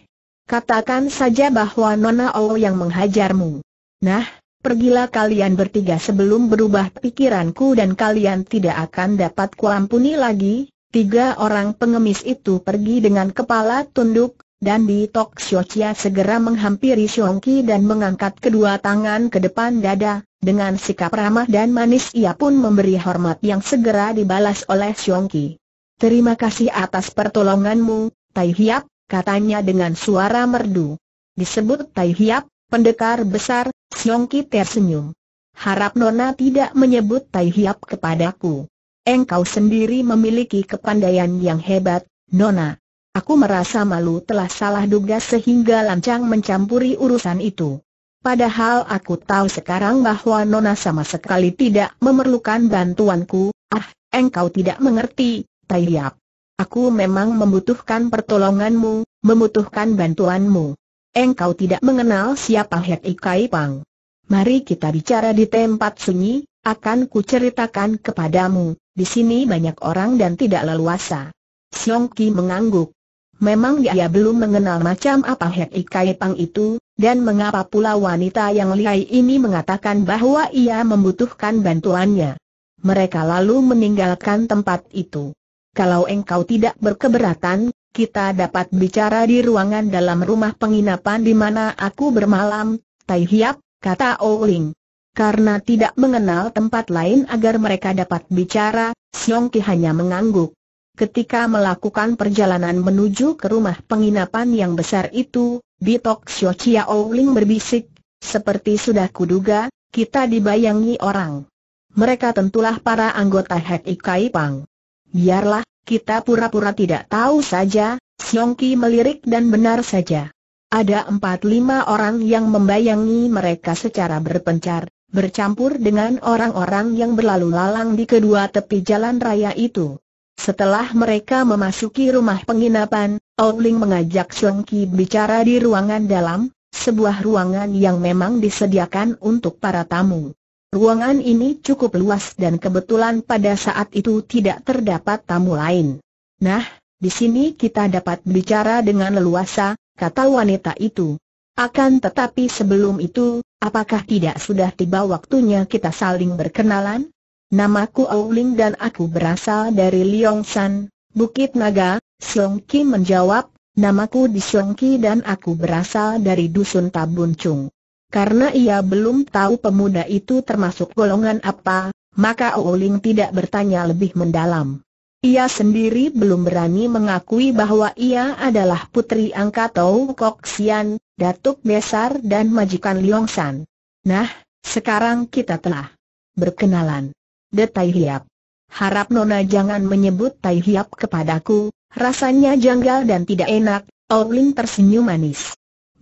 Katakan saja bahwa Nona O yang menghajarmu. Nah, pergilah kalian bertiga sebelum berubah pikiranku dan kalian tidak akan dapat kuampuni lagi. Tiga orang pengemis itu pergi dengan kepala tunduk, dan di Tok Xiao segera menghampiri Xiongki dan mengangkat kedua tangan ke depan dada, dengan sikap ramah dan manis ia pun memberi hormat yang segera dibalas oleh Siong Ki. Terima kasih atas pertolonganmu, Tai Hiap, katanya dengan suara merdu. Disebut Tai Hiap, pendekar besar, Siong Ki tersenyum. Harap Nona tidak menyebut Tai Hiap kepadaku. Engkau sendiri memiliki kepandaian yang hebat, Nona. Aku merasa malu telah salah duga sehingga lancang mencampuri urusan itu. Padahal aku tahu sekarang bahwa Nona sama sekali tidak memerlukan bantuanku, ah, engkau tidak mengerti, Taiyap. Aku memang membutuhkan pertolonganmu, membutuhkan bantuanmu. Engkau tidak mengenal siapa Hek Ikai Pang. Mari kita bicara di tempat sunyi, akan kuceritakan kepadamu, di sini banyak orang dan tidak leluasa. Siong Ki mengangguk. Memang dia belum mengenal macam apa Hek Ikai Pang itu, dan mengapa pula wanita yang lihai ini mengatakan bahwa ia membutuhkan bantuannya? Mereka lalu meninggalkan tempat itu. Kalau engkau tidak berkeberatan, kita dapat bicara di ruangan dalam rumah penginapan di mana aku bermalam, Tai Hiap, kata Ouling. Karena tidak mengenal tempat lain agar mereka dapat bicara, Xiong Ki hanya mengangguk. Ketika melakukan perjalanan menuju ke rumah penginapan yang besar itu, Bitok Xiao Oling Ouling berbisik, seperti sudah kuduga, kita dibayangi orang. Mereka tentulah para anggota Hek Ikai Pang. Biarlah, kita pura-pura tidak tahu saja, Ki melirik dan benar saja. Ada empat lima orang yang membayangi mereka secara berpencar, bercampur dengan orang-orang yang berlalu lalang di kedua tepi jalan raya itu. Setelah mereka memasuki rumah penginapan, Ouling mengajak Song Ki bicara di ruangan dalam, sebuah ruangan yang memang disediakan untuk para tamu. Ruangan ini cukup luas dan kebetulan pada saat itu tidak terdapat tamu lain. Nah, di sini kita dapat bicara dengan leluasa, kata wanita itu. Akan tetapi sebelum itu, apakah tidak sudah tiba waktunya kita saling berkenalan? Namaku Auling dan aku berasal dari Liongsan, Bukit Naga, Siong Ki menjawab, namaku Siong Ki dan aku berasal dari Dusun Tabuncung. Karena ia belum tahu pemuda itu termasuk golongan apa, maka Auling tidak bertanya lebih mendalam. Ia sendiri belum berani mengakui bahwa ia adalah putri angkat Tau Kok Sian, Datuk Besar dan Majikan Liongsan. Nah, sekarang kita telah berkenalan de Tai Hiap. Harap Nona jangan menyebut Tai Hiap kepadaku, rasanya janggal dan tidak enak, Owling tersenyum manis.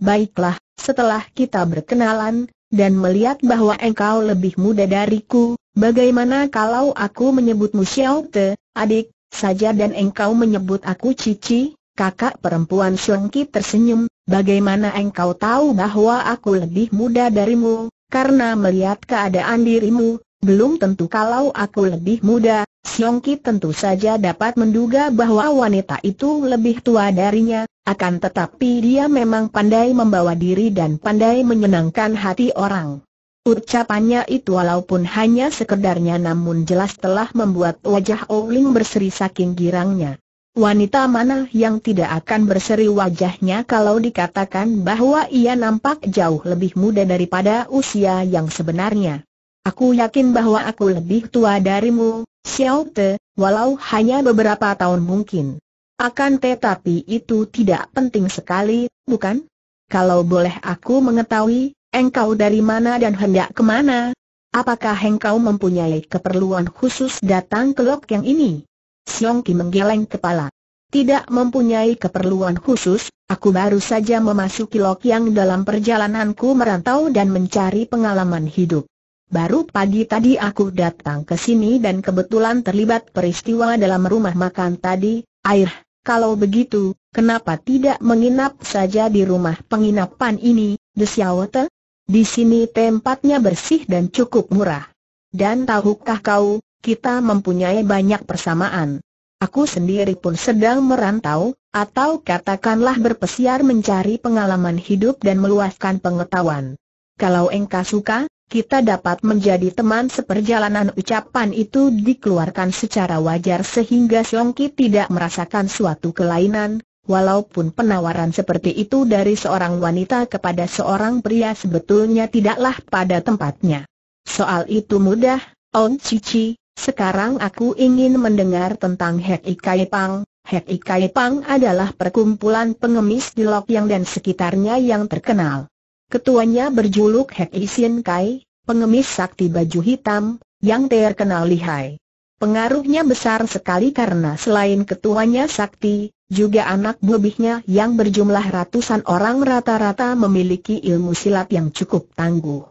Baiklah, setelah kita berkenalan, dan melihat bahwa engkau lebih muda dariku, bagaimana kalau aku menyebutmu Xiao Te, adik, saja dan engkau menyebut aku Cici, kakak perempuan Songki tersenyum, bagaimana engkau tahu bahwa aku lebih muda darimu, karena melihat keadaan dirimu, belum tentu kalau aku lebih muda, Ki tentu saja dapat menduga bahwa wanita itu lebih tua darinya, akan tetapi dia memang pandai membawa diri dan pandai menyenangkan hati orang. Ucapannya itu walaupun hanya sekedarnya namun jelas telah membuat wajah Ouling berseri saking girangnya. Wanita mana yang tidak akan berseri wajahnya kalau dikatakan bahwa ia nampak jauh lebih muda daripada usia yang sebenarnya. Aku yakin bahwa aku lebih tua darimu, Xiao Te, walau hanya beberapa tahun mungkin. Akan tetapi itu tidak penting sekali, bukan? Kalau boleh aku mengetahui, engkau dari mana dan hendak kemana? Apakah engkau mempunyai keperluan khusus datang ke lok yang ini? Siong Ki menggeleng kepala. Tidak mempunyai keperluan khusus, aku baru saja memasuki lok yang dalam perjalananku merantau dan mencari pengalaman hidup. Baru pagi tadi aku datang ke sini dan kebetulan terlibat peristiwa dalam rumah makan tadi, air, kalau begitu, kenapa tidak menginap saja di rumah penginapan ini, Desiawate? Di sini tempatnya bersih dan cukup murah. Dan tahukah kau, kita mempunyai banyak persamaan. Aku sendiri pun sedang merantau, atau katakanlah berpesiar mencari pengalaman hidup dan meluaskan pengetahuan. Kalau engkau suka, kita dapat menjadi teman seperjalanan ucapan itu dikeluarkan secara wajar sehingga Ki tidak merasakan suatu kelainan, walaupun penawaran seperti itu dari seorang wanita kepada seorang pria sebetulnya tidaklah pada tempatnya. Soal itu mudah, Ong Cici, sekarang aku ingin mendengar tentang Hek Ikai Pang, Hek Ikai Pang adalah perkumpulan pengemis di Yang dan sekitarnya yang terkenal. Ketuanya berjuluk Hek Isin Kai, pengemis sakti baju hitam, yang terkenal lihai. Pengaruhnya besar sekali karena selain ketuanya sakti, juga anak bubihnya yang berjumlah ratusan orang rata-rata memiliki ilmu silat yang cukup tangguh.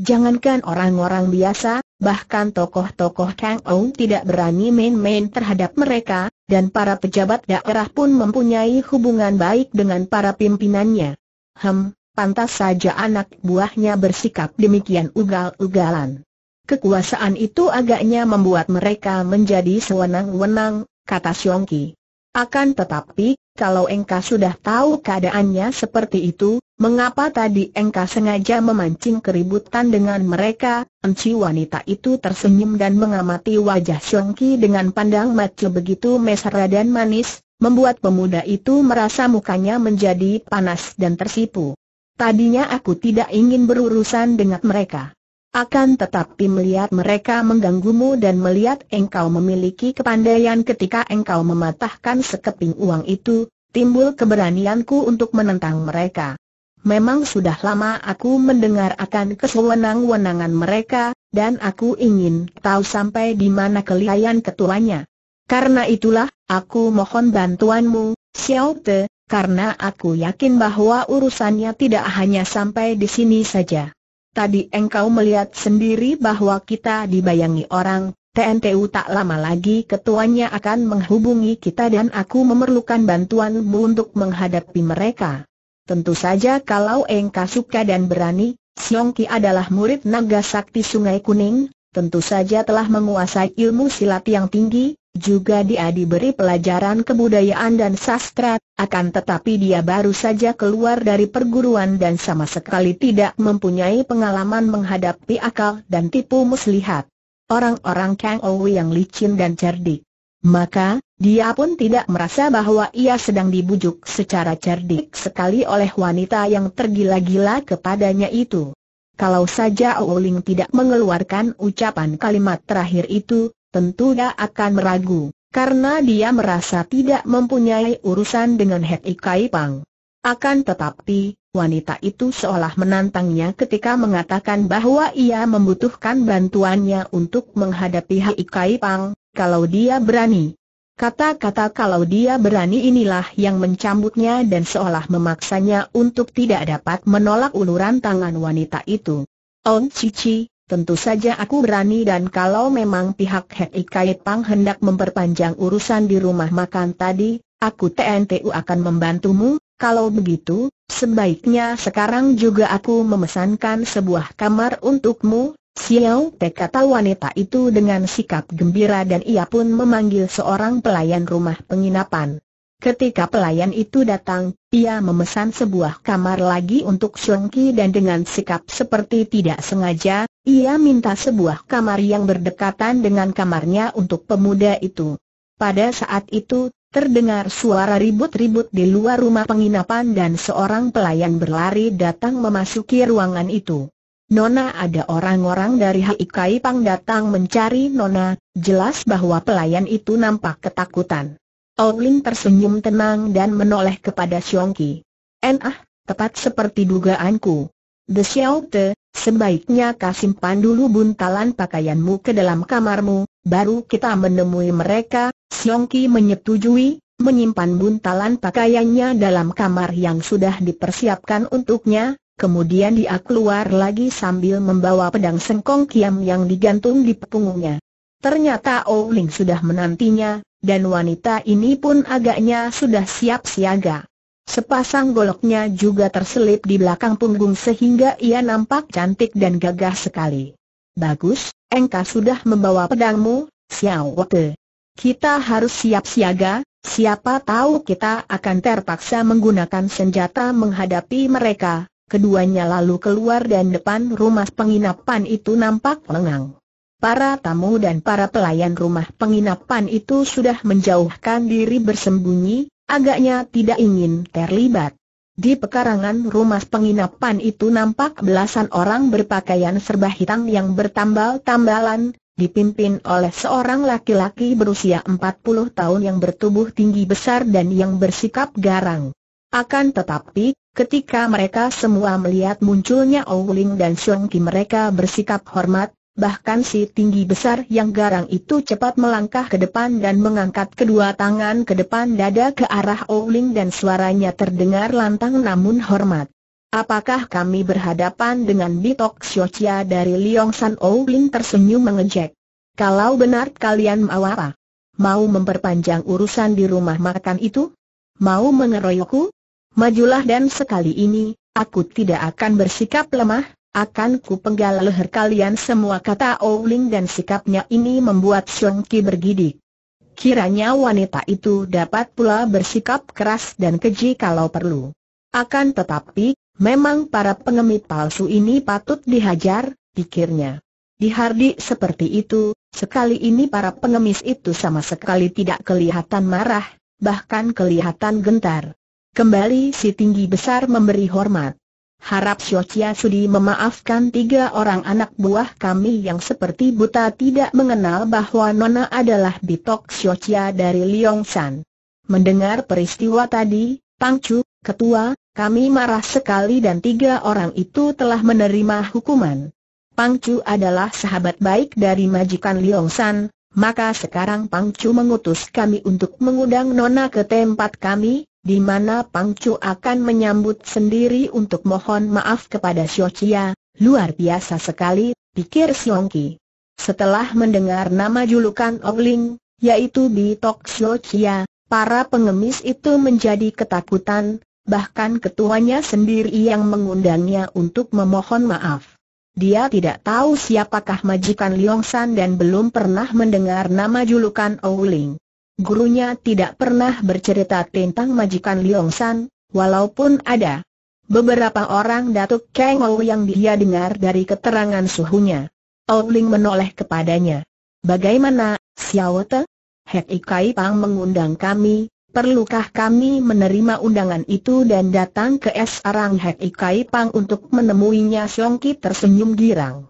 Jangankan orang-orang biasa, bahkan tokoh-tokoh Kang Ong tidak berani main-main terhadap mereka, dan para pejabat daerah pun mempunyai hubungan baik dengan para pimpinannya. Hmm pantas saja anak buahnya bersikap demikian ugal-ugalan. Kekuasaan itu agaknya membuat mereka menjadi sewenang-wenang, kata Xiongki. Akan tetapi, kalau engkau sudah tahu keadaannya seperti itu, mengapa tadi engkau sengaja memancing keributan dengan mereka? Enci wanita itu tersenyum dan mengamati wajah Xiongki dengan pandang mata begitu mesra dan manis, membuat pemuda itu merasa mukanya menjadi panas dan tersipu. Tadinya aku tidak ingin berurusan dengan mereka. Akan tetapi melihat mereka mengganggumu dan melihat engkau memiliki kepandaian ketika engkau mematahkan sekeping uang itu, timbul keberanianku untuk menentang mereka. Memang sudah lama aku mendengar akan kesewenang-wenangan mereka, dan aku ingin tahu sampai di mana kelihayan ketuanya. Karena itulah, aku mohon bantuanmu, Xiao Te, karena aku yakin bahwa urusannya tidak hanya sampai di sini saja. Tadi engkau melihat sendiri bahwa kita dibayangi orang, TNTU tak lama lagi ketuanya akan menghubungi kita dan aku memerlukan bantuanmu untuk menghadapi mereka. Tentu saja kalau engkau suka dan berani, Siongki adalah murid naga sakti Sungai Kuning, tentu saja telah menguasai ilmu silat yang tinggi, juga dia diberi pelajaran kebudayaan dan sastra, akan tetapi dia baru saja keluar dari perguruan dan sama sekali tidak mempunyai pengalaman menghadapi akal dan tipu muslihat. Orang-orang Kang Owi yang licin dan cerdik. Maka, dia pun tidak merasa bahwa ia sedang dibujuk secara cerdik sekali oleh wanita yang tergila-gila kepadanya itu. Kalau saja Ouling tidak mengeluarkan ucapan kalimat terakhir itu, tentu dia akan meragu, karena dia merasa tidak mempunyai urusan dengan Hek Ikai Pang. Akan tetapi, wanita itu seolah menantangnya ketika mengatakan bahwa ia membutuhkan bantuannya untuk menghadapi Hek Ikai Pang, kalau dia berani. Kata-kata kalau dia berani inilah yang mencambuknya dan seolah memaksanya untuk tidak dapat menolak uluran tangan wanita itu. Ong Cici, Tentu saja aku berani dan kalau memang pihak Hei Kai Pang hendak memperpanjang urusan di rumah makan tadi, aku TNTU akan membantumu, kalau begitu, sebaiknya sekarang juga aku memesankan sebuah kamar untukmu, Xiao Te kata wanita itu dengan sikap gembira dan ia pun memanggil seorang pelayan rumah penginapan. Ketika pelayan itu datang, ia memesan sebuah kamar lagi untuk Songki dan dengan sikap seperti tidak sengaja, ia minta sebuah kamar yang berdekatan dengan kamarnya untuk pemuda itu. Pada saat itu, terdengar suara ribut-ribut di luar rumah penginapan dan seorang pelayan berlari datang memasuki ruangan itu. Nona ada orang-orang dari Hai Pang datang mencari Nona, jelas bahwa pelayan itu nampak ketakutan. Ling tersenyum tenang dan menoleh kepada Xiong Ki. Enah, tepat seperti dugaanku. The Xiao Te, sebaiknya kau simpan dulu buntalan pakaianmu ke dalam kamarmu, baru kita menemui mereka. Xiong Ki menyetujui, menyimpan buntalan pakaiannya dalam kamar yang sudah dipersiapkan untuknya, kemudian dia keluar lagi sambil membawa pedang sengkong kiam yang digantung di punggungnya. Ternyata Owling sudah menantinya, dan wanita ini pun agaknya sudah siap siaga. Sepasang goloknya juga terselip di belakang punggung sehingga ia nampak cantik dan gagah sekali. Bagus, engkau sudah membawa pedangmu, Xiao Te. Kita harus siap siaga, siapa tahu kita akan terpaksa menggunakan senjata menghadapi mereka. Keduanya lalu keluar dan depan rumah penginapan itu nampak lengang. Para tamu dan para pelayan rumah penginapan itu sudah menjauhkan diri bersembunyi, agaknya tidak ingin terlibat. Di pekarangan rumah penginapan itu nampak belasan orang berpakaian serba hitam yang bertambal-tambalan, dipimpin oleh seorang laki-laki berusia 40 tahun yang bertubuh tinggi besar dan yang bersikap garang. Akan tetapi, ketika mereka semua melihat munculnya Owling dan Xiong Ki mereka bersikap hormat, bahkan si tinggi besar yang garang itu cepat melangkah ke depan dan mengangkat kedua tangan ke depan dada ke arah Ouling dan suaranya terdengar lantang namun hormat. Apakah kami berhadapan dengan Bitok Xiochia dari Liong San Ouling tersenyum mengejek. Kalau benar kalian mau apa? Mau memperpanjang urusan di rumah makan itu? Mau mengeroyokku? Majulah dan sekali ini, aku tidak akan bersikap lemah, akan ku penggal leher kalian semua kata Owling dan sikapnya ini membuat Xiong Ki bergidik. Kiranya wanita itu dapat pula bersikap keras dan keji kalau perlu. Akan tetapi, memang para pengemis palsu ini patut dihajar, pikirnya. Di seperti itu, sekali ini para pengemis itu sama sekali tidak kelihatan marah, bahkan kelihatan gentar. Kembali si tinggi besar memberi hormat. Harap Siocia Sudi memaafkan tiga orang anak buah kami yang seperti buta tidak mengenal bahwa Nona adalah Bitok Siocia dari San. Mendengar peristiwa tadi, Pangcu, ketua, kami marah sekali dan tiga orang itu telah menerima hukuman. Pangcu adalah sahabat baik dari majikan San, maka sekarang Pangcu mengutus kami untuk mengundang Nona ke tempat kami, di mana Pangcu akan menyambut sendiri untuk mohon maaf kepada Chia, luar biasa sekali, pikir Qi. Setelah mendengar nama julukan Orling, yaitu Xiao Chia, para pengemis itu menjadi ketakutan, bahkan ketuanya sendiri yang mengundangnya untuk memohon maaf. Dia tidak tahu siapakah majikan Liong San dan belum pernah mendengar nama julukan Ouling. Gurunya tidak pernah bercerita tentang majikan Liong San, walaupun ada beberapa orang Datuk Kang Ou yang dia dengar dari keterangan suhunya. Ling menoleh kepadanya. Bagaimana, Xiao Te? Hek Ikai Pang mengundang kami, perlukah kami menerima undangan itu dan datang ke Es Arang Hek Ikai Pang untuk menemuinya Ki tersenyum girang.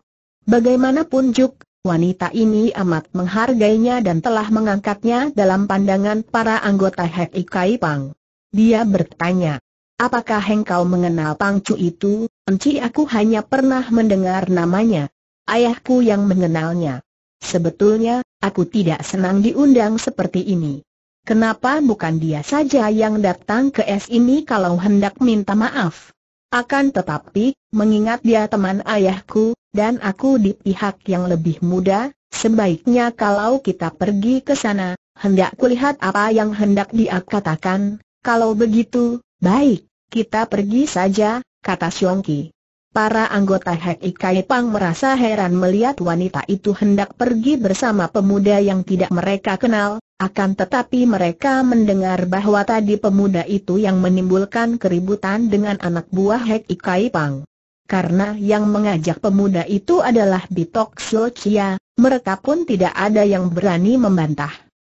Bagaimanapun Juk, wanita ini amat menghargainya dan telah mengangkatnya dalam pandangan para anggota Hek Ikai Pang. Dia bertanya, apakah engkau mengenal Pang Chu itu? Enci aku hanya pernah mendengar namanya. Ayahku yang mengenalnya. Sebetulnya, aku tidak senang diundang seperti ini. Kenapa bukan dia saja yang datang ke es ini kalau hendak minta maaf? Akan tetapi, mengingat dia teman ayahku, dan aku di pihak yang lebih muda, sebaiknya kalau kita pergi ke sana, hendak kulihat apa yang hendak dia katakan. Kalau begitu, baik, kita pergi saja, kata Xiongki. Para anggota Hek Ikai Pang merasa heran melihat wanita itu hendak pergi bersama pemuda yang tidak mereka kenal, akan tetapi mereka mendengar bahwa tadi pemuda itu yang menimbulkan keributan dengan anak buah Hek Ikai Pang. Karena yang mengajak pemuda itu adalah Bitok Sulcia, mereka pun tidak ada yang berani membantah.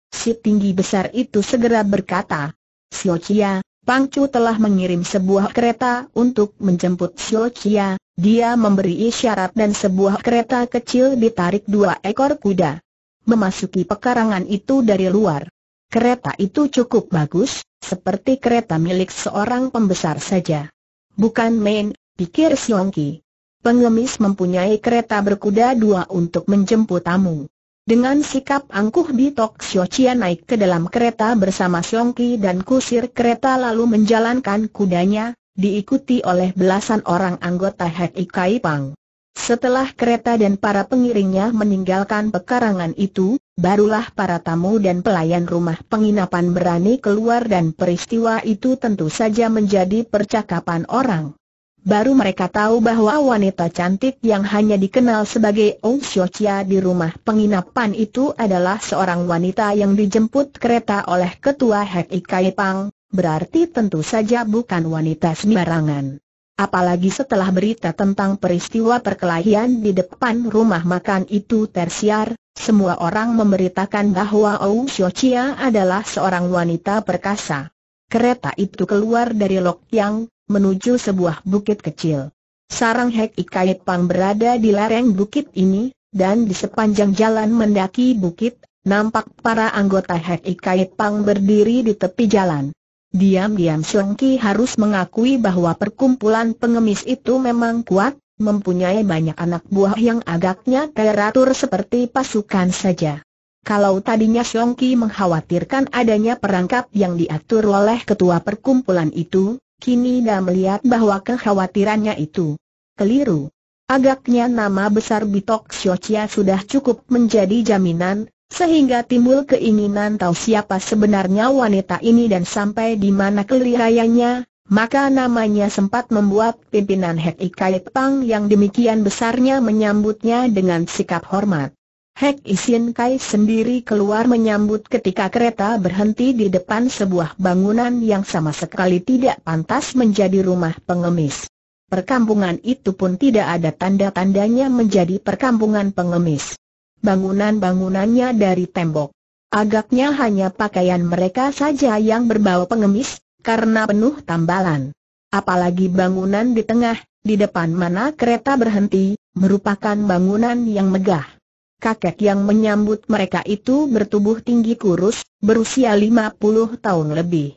Si tinggi besar itu segera berkata, Sulcia, Pangcu telah mengirim sebuah kereta untuk menjemput Sulcia, dia memberi isyarat dan sebuah kereta kecil ditarik dua ekor kuda memasuki pekarangan itu dari luar. Kereta itu cukup bagus, seperti kereta milik seorang pembesar saja. Bukan main, pikir Siongki. Pengemis mempunyai kereta berkuda dua untuk menjemput tamu. Dengan sikap angkuh Bitok Xiochia naik ke dalam kereta bersama Siongki dan kusir kereta lalu menjalankan kudanya, diikuti oleh belasan orang anggota Hek Ikai setelah kereta dan para pengiringnya meninggalkan pekarangan itu, barulah para tamu dan pelayan rumah penginapan berani keluar dan peristiwa itu tentu saja menjadi percakapan orang. Baru mereka tahu bahwa wanita cantik yang hanya dikenal sebagai Ong Xiochia di rumah penginapan itu adalah seorang wanita yang dijemput kereta oleh ketua Hek Ikai Pang, berarti tentu saja bukan wanita sembarangan. Apalagi setelah berita tentang peristiwa perkelahian di depan rumah makan itu tersiar, semua orang memberitakan bahwa Ou Xiochia adalah seorang wanita perkasa. Kereta itu keluar dari Yang, menuju sebuah bukit kecil. Sarang Hek Ikai Pang berada di lereng bukit ini, dan di sepanjang jalan mendaki bukit, nampak para anggota Hek Ikai Pang berdiri di tepi jalan. Diam-diam Siong Ki harus mengakui bahwa perkumpulan pengemis itu memang kuat, mempunyai banyak anak buah yang agaknya teratur seperti pasukan saja. Kalau tadinya Siong Ki mengkhawatirkan adanya perangkap yang diatur oleh ketua perkumpulan itu, kini dia melihat bahwa kekhawatirannya itu keliru. Agaknya nama besar Bitok Xiao sudah cukup menjadi jaminan, sehingga timbul keinginan tahu siapa sebenarnya wanita ini dan sampai di mana kelirayanya, maka namanya sempat membuat pimpinan Hek Ikai Pang yang demikian besarnya menyambutnya dengan sikap hormat. Hek Isin Kai sendiri keluar menyambut ketika kereta berhenti di depan sebuah bangunan yang sama sekali tidak pantas menjadi rumah pengemis. Perkampungan itu pun tidak ada tanda-tandanya menjadi perkampungan pengemis bangunan-bangunannya dari tembok. Agaknya hanya pakaian mereka saja yang berbau pengemis, karena penuh tambalan. Apalagi bangunan di tengah, di depan mana kereta berhenti, merupakan bangunan yang megah. Kakek yang menyambut mereka itu bertubuh tinggi kurus, berusia 50 tahun lebih.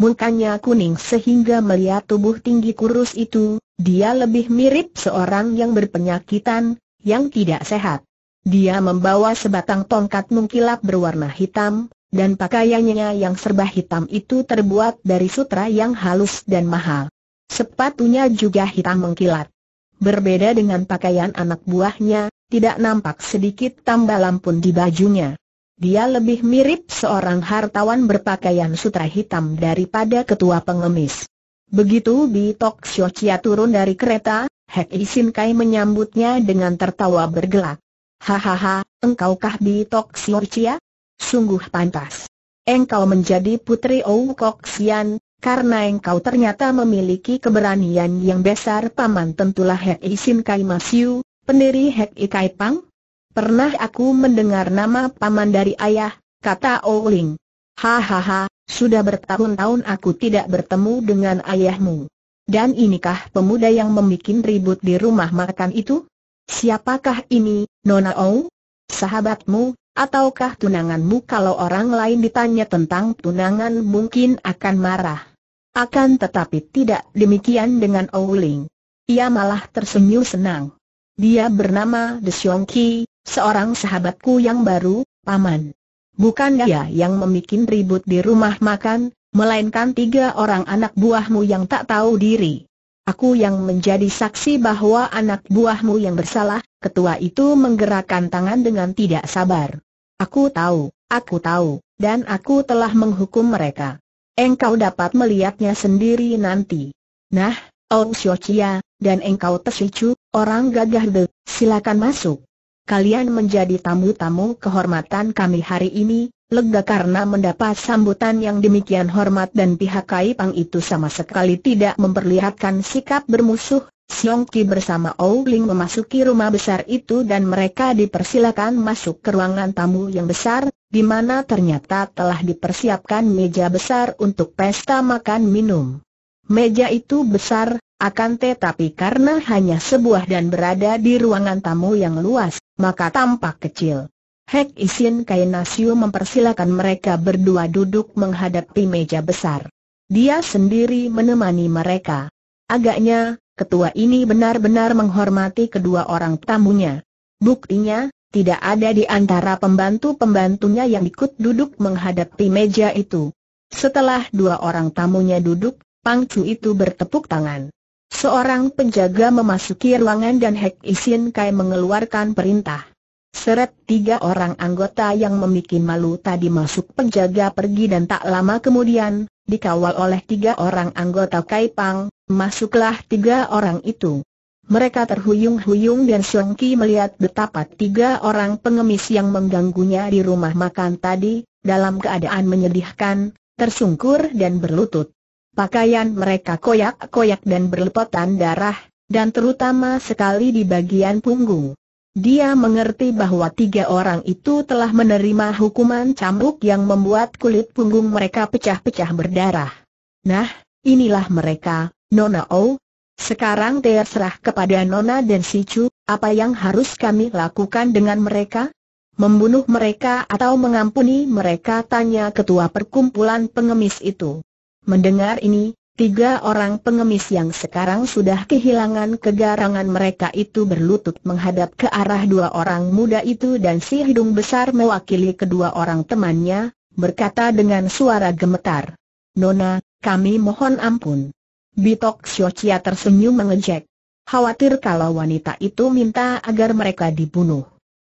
Mukanya kuning sehingga melihat tubuh tinggi kurus itu, dia lebih mirip seorang yang berpenyakitan, yang tidak sehat. Dia membawa sebatang tongkat mengkilap berwarna hitam, dan pakaiannya yang serba hitam itu terbuat dari sutra yang halus dan mahal. Sepatunya juga hitam mengkilat. Berbeda dengan pakaian anak buahnya, tidak nampak sedikit tambalan pun di bajunya. Dia lebih mirip seorang hartawan berpakaian sutra hitam daripada ketua pengemis. Begitu Bitok Xiaochia turun dari kereta, Hek Isin Kai menyambutnya dengan tertawa bergelak. Hahaha, engkaukah Sior Chia? Ya? Sungguh pantas. Engkau menjadi putri Ou Kok Sian, karena engkau ternyata memiliki keberanian yang besar paman tentulah Hek Sin Kai Masiu, pendiri Hek Kai Pang. Pernah aku mendengar nama paman dari ayah, kata Ling. Hahaha, sudah bertahun-tahun aku tidak bertemu dengan ayahmu. Dan inikah pemuda yang membuat ribut di rumah makan itu? Siapakah ini, Nona Ou? Sahabatmu, ataukah tunanganmu kalau orang lain ditanya tentang tunangan mungkin akan marah. Akan tetapi tidak demikian dengan Ouling. Ia malah tersenyum senang. Dia bernama De Xiong Ki, seorang sahabatku yang baru, paman. Bukan dia yang memikin ribut di rumah makan, melainkan tiga orang anak buahmu yang tak tahu diri. Aku yang menjadi saksi bahwa anak buahmu yang bersalah, ketua itu menggerakkan tangan dengan tidak sabar. Aku tahu, aku tahu, dan aku telah menghukum mereka. Engkau dapat melihatnya sendiri nanti. Nah, Oh Xiochia, dan engkau Tesicu, orang gagah de, silakan masuk. Kalian menjadi tamu-tamu kehormatan kami hari ini, lega karena mendapat sambutan yang demikian hormat dan pihak Kaipang itu sama sekali tidak memperlihatkan sikap bermusuh. Siong Ki bersama Ouling memasuki rumah besar itu dan mereka dipersilakan masuk ke ruangan tamu yang besar, di mana ternyata telah dipersiapkan meja besar untuk pesta makan minum. Meja itu besar, akan tetapi karena hanya sebuah dan berada di ruangan tamu yang luas, maka tampak kecil. Hek Isin Kainasio mempersilakan mereka berdua duduk menghadapi meja besar. Dia sendiri menemani mereka. Agaknya, ketua ini benar-benar menghormati kedua orang tamunya. Buktinya, tidak ada di antara pembantu-pembantunya yang ikut duduk menghadapi meja itu. Setelah dua orang tamunya duduk, Pang Chu itu bertepuk tangan. Seorang penjaga memasuki ruangan dan Hek Isin Kai mengeluarkan perintah. Seret tiga orang anggota yang memikin malu tadi masuk penjaga pergi dan tak lama kemudian, dikawal oleh tiga orang anggota Kaipang, masuklah tiga orang itu. Mereka terhuyung-huyung dan Siong Ki melihat betapa tiga orang pengemis yang mengganggunya di rumah makan tadi, dalam keadaan menyedihkan, tersungkur dan berlutut. Pakaian mereka koyak-koyak dan berlepotan darah, dan terutama sekali di bagian punggung. Dia mengerti bahwa tiga orang itu telah menerima hukuman cambuk yang membuat kulit punggung mereka pecah-pecah berdarah. Nah, inilah mereka, Nona O. Sekarang terserah kepada Nona dan Si Chu. apa yang harus kami lakukan dengan mereka? Membunuh mereka atau mengampuni mereka tanya ketua perkumpulan pengemis itu. Mendengar ini, Tiga orang pengemis yang sekarang sudah kehilangan kegarangan mereka itu berlutut menghadap ke arah dua orang muda itu dan si hidung besar mewakili kedua orang temannya, berkata dengan suara gemetar. Nona, kami mohon ampun. Bitok Siocia tersenyum mengejek. Khawatir kalau wanita itu minta agar mereka dibunuh.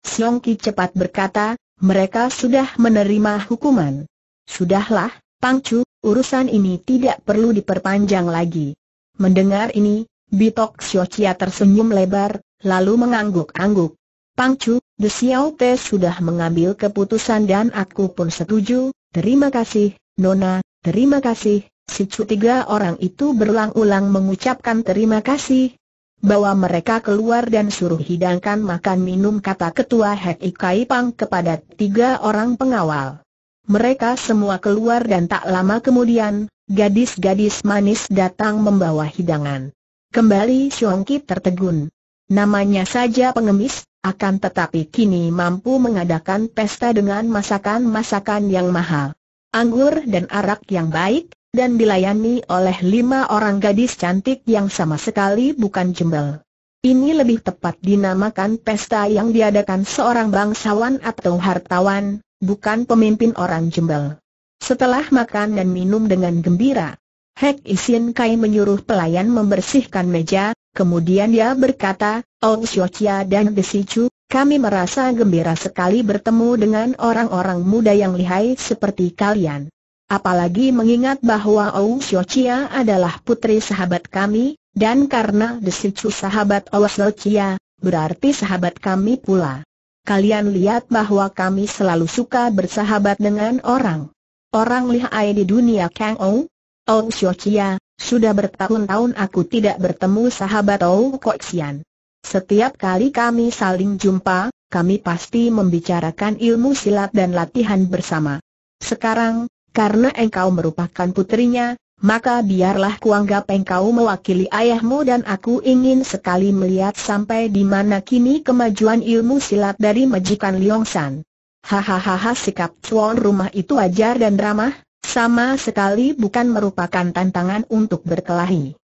Siongki cepat berkata, mereka sudah menerima hukuman. Sudahlah, Pangcu, urusan ini tidak perlu diperpanjang lagi. Mendengar ini, Bitok Xiaochia tersenyum lebar, lalu mengangguk-angguk. Pangcu, The Xiao Te sudah mengambil keputusan dan aku pun setuju, terima kasih, Nona, terima kasih. Si cu tiga orang itu berulang-ulang mengucapkan terima kasih. Bawa mereka keluar dan suruh hidangkan makan minum kata ketua Hek Ikai Pang kepada tiga orang pengawal. Mereka semua keluar dan tak lama kemudian, gadis-gadis manis datang membawa hidangan. Kembali Xiong Ki tertegun. Namanya saja pengemis, akan tetapi kini mampu mengadakan pesta dengan masakan-masakan yang mahal. Anggur dan arak yang baik, dan dilayani oleh lima orang gadis cantik yang sama sekali bukan jembel. Ini lebih tepat dinamakan pesta yang diadakan seorang bangsawan atau hartawan, bukan pemimpin orang jembel. Setelah makan dan minum dengan gembira, Hek Isin Kai menyuruh pelayan membersihkan meja, kemudian dia berkata, Oh Xiochia dan Chu, kami merasa gembira sekali bertemu dengan orang-orang muda yang lihai seperti kalian. Apalagi mengingat bahwa Oh Xiochia adalah putri sahabat kami, dan karena Chu sahabat Oh Xiochia, berarti sahabat kami pula. Kalian lihat bahwa kami selalu suka bersahabat dengan orang. Orang lihai di dunia Kang Ou, Ou oh, Xiochia, sudah bertahun-tahun aku tidak bertemu sahabat Ou Koxian. Setiap kali kami saling jumpa, kami pasti membicarakan ilmu silat dan latihan bersama. Sekarang, karena engkau merupakan putrinya, maka biarlah kuanggap engkau mewakili ayahmu dan aku ingin sekali melihat sampai di mana kini kemajuan ilmu silat dari majikan Liongsan. Hahaha sikap cuan rumah itu ajar dan ramah, sama sekali bukan merupakan tantangan untuk berkelahi.